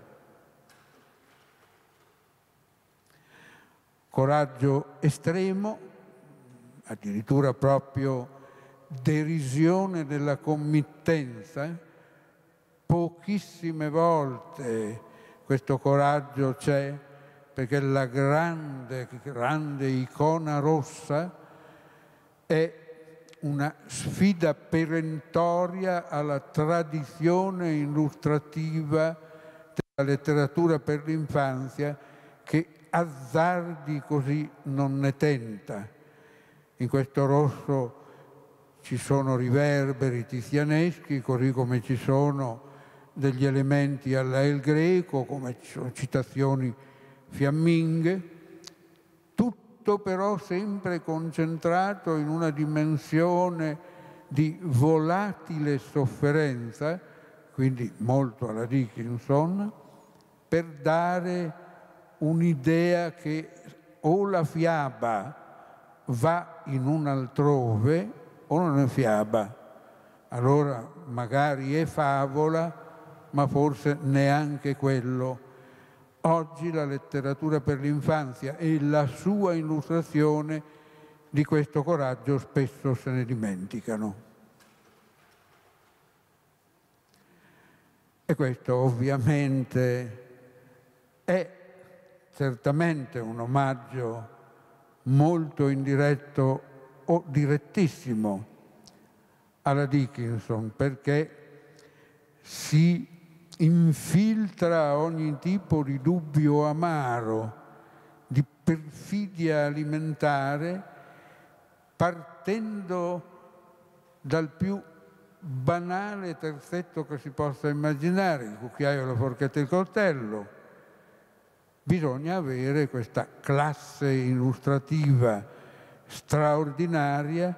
Coraggio estremo, addirittura proprio derisione della committenza, eh. pochissime volte questo coraggio c'è perché la grande, grande icona rossa è una sfida perentoria alla tradizione illustrativa della letteratura per l'infanzia che azzardi così non ne tenta. In questo rosso ci sono riverberi tizianeschi, così come ci sono degli elementi alla El Greco, come ci sono citazioni fiamminghe, tutto però sempre concentrato in una dimensione di volatile sofferenza, quindi molto alla Dickinson, per dare un'idea che o la fiaba va in un altrove o non è fiaba. Allora magari è favola, ma forse neanche quello Oggi la letteratura per l'infanzia e la sua illustrazione di questo coraggio spesso se ne dimenticano. E questo ovviamente è certamente un omaggio molto indiretto o direttissimo alla Dickinson perché si infiltra ogni tipo di dubbio amaro, di perfidia alimentare, partendo dal più banale terzetto che si possa immaginare, il cucchiaio, la forchetta e il coltello. Bisogna avere questa classe illustrativa straordinaria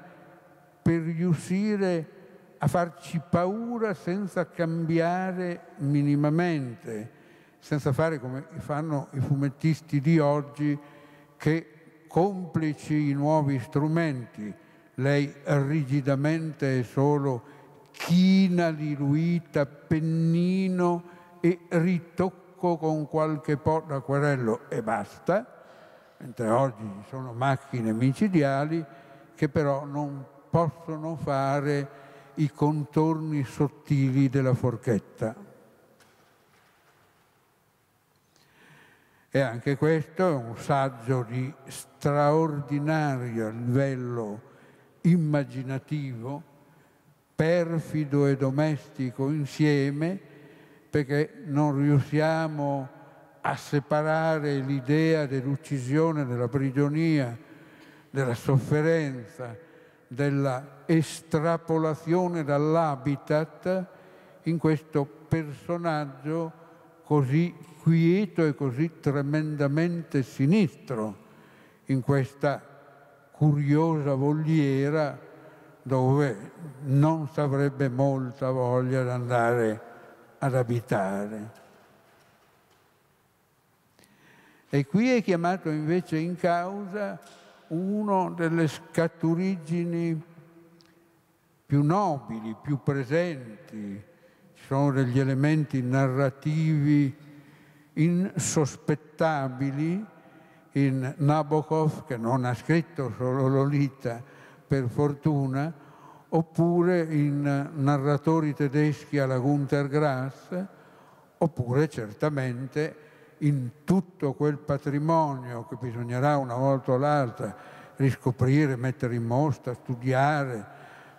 per riuscire a a farci paura senza cambiare minimamente, senza fare come fanno i fumettisti di oggi che complici i nuovi strumenti, lei rigidamente è solo china diluita, pennino e ritocco con qualche po' d'acquarello e basta, mentre oggi ci sono macchine micidiali che però non possono fare i contorni sottili della forchetta. E anche questo è un saggio di straordinario livello immaginativo, perfido e domestico insieme, perché non riusciamo a separare l'idea dell'uccisione, della prigionia, della sofferenza, della estrapolazione dall'habitat in questo personaggio così quieto e così tremendamente sinistro, in questa curiosa vogliera dove non avrebbe molta voglia di andare ad abitare. E qui è chiamato invece in causa uno delle scaturigini più nobili, più presenti. Ci sono degli elementi narrativi insospettabili in Nabokov, che non ha scritto solo Lolita, per fortuna, oppure in narratori tedeschi alla Gunther Grass, oppure certamente in tutto quel patrimonio che bisognerà una volta o l'altra riscoprire, mettere in mostra, studiare,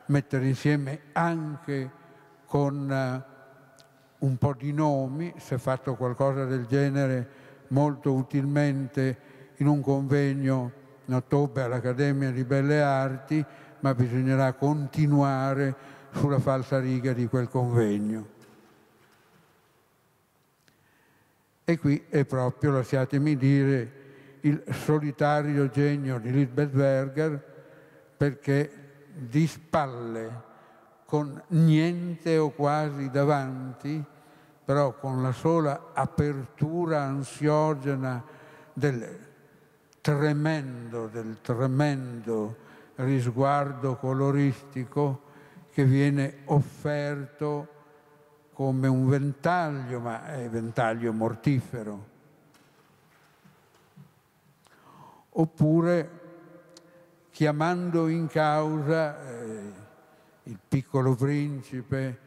mettere insieme anche con eh, un po' di nomi, se fatto qualcosa del genere molto utilmente in un convegno in ottobre all'Accademia di Belle Arti, ma bisognerà continuare sulla falsa riga di quel convegno. E qui è proprio, lasciatemi dire, il solitario genio di Lisbeth Berger perché di spalle, con niente o quasi davanti, però con la sola apertura ansiogena del tremendo, del tremendo risguardo coloristico che viene offerto come un ventaglio, ma è ventaglio mortifero. Oppure chiamando in causa eh, il piccolo principe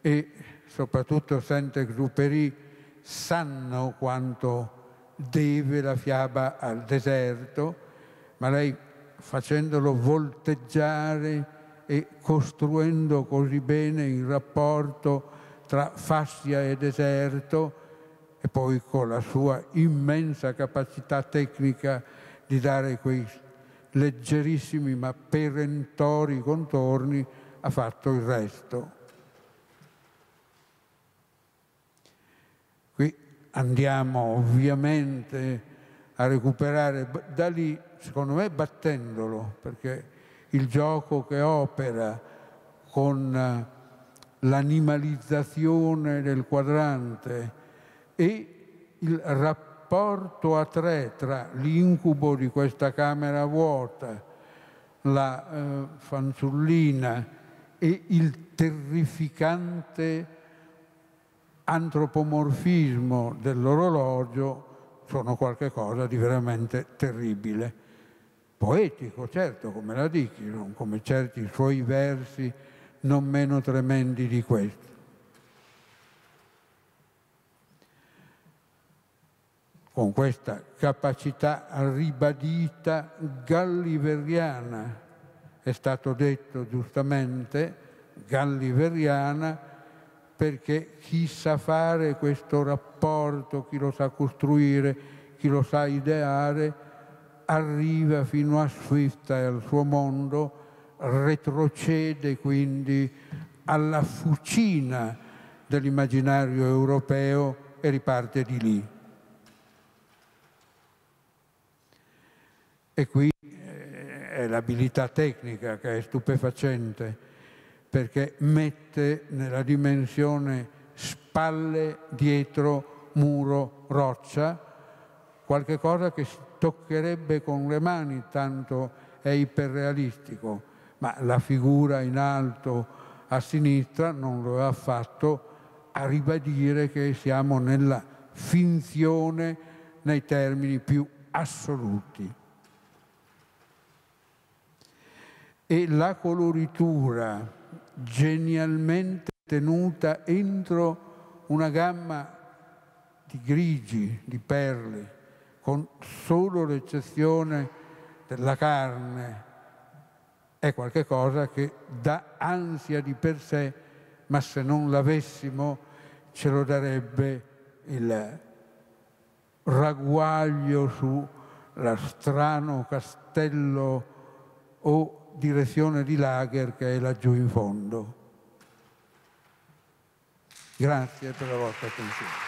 e soprattutto Saint-Exupéry sanno quanto deve la fiaba al deserto, ma lei facendolo volteggiare e costruendo così bene il rapporto tra Fastia e deserto e poi con la sua immensa capacità tecnica di dare quei leggerissimi ma perentori contorni ha fatto il resto. Qui andiamo ovviamente a recuperare da lì, secondo me battendolo, perché il gioco che opera con l'animalizzazione del quadrante e il rapporto a tre tra l'incubo di questa camera vuota, la eh, fanciullina e il terrificante antropomorfismo dell'orologio sono qualcosa di veramente terribile. Poetico, certo, come la Dickinson, come certi suoi versi non meno tremendi di questo. Con questa capacità ribadita galliveriana, è stato detto giustamente, galliveriana, perché chi sa fare questo rapporto, chi lo sa costruire, chi lo sa ideare, arriva fino a Swift e al suo mondo retrocede quindi alla fucina dell'immaginario europeo e riparte di lì. E qui eh, è l'abilità tecnica che è stupefacente, perché mette nella dimensione spalle dietro muro roccia qualche cosa che si toccherebbe con le mani, tanto è iperrealistico ma la figura in alto a sinistra non lo ha fatto a ribadire che siamo nella finzione nei termini più assoluti. E la coloritura genialmente tenuta entro una gamma di grigi, di perle, con solo l'eccezione della carne, è qualcosa che dà ansia di per sé, ma se non l'avessimo ce lo darebbe il ragguaglio sulla strano castello o direzione di Lager che è laggiù in fondo. Grazie per la vostra attenzione.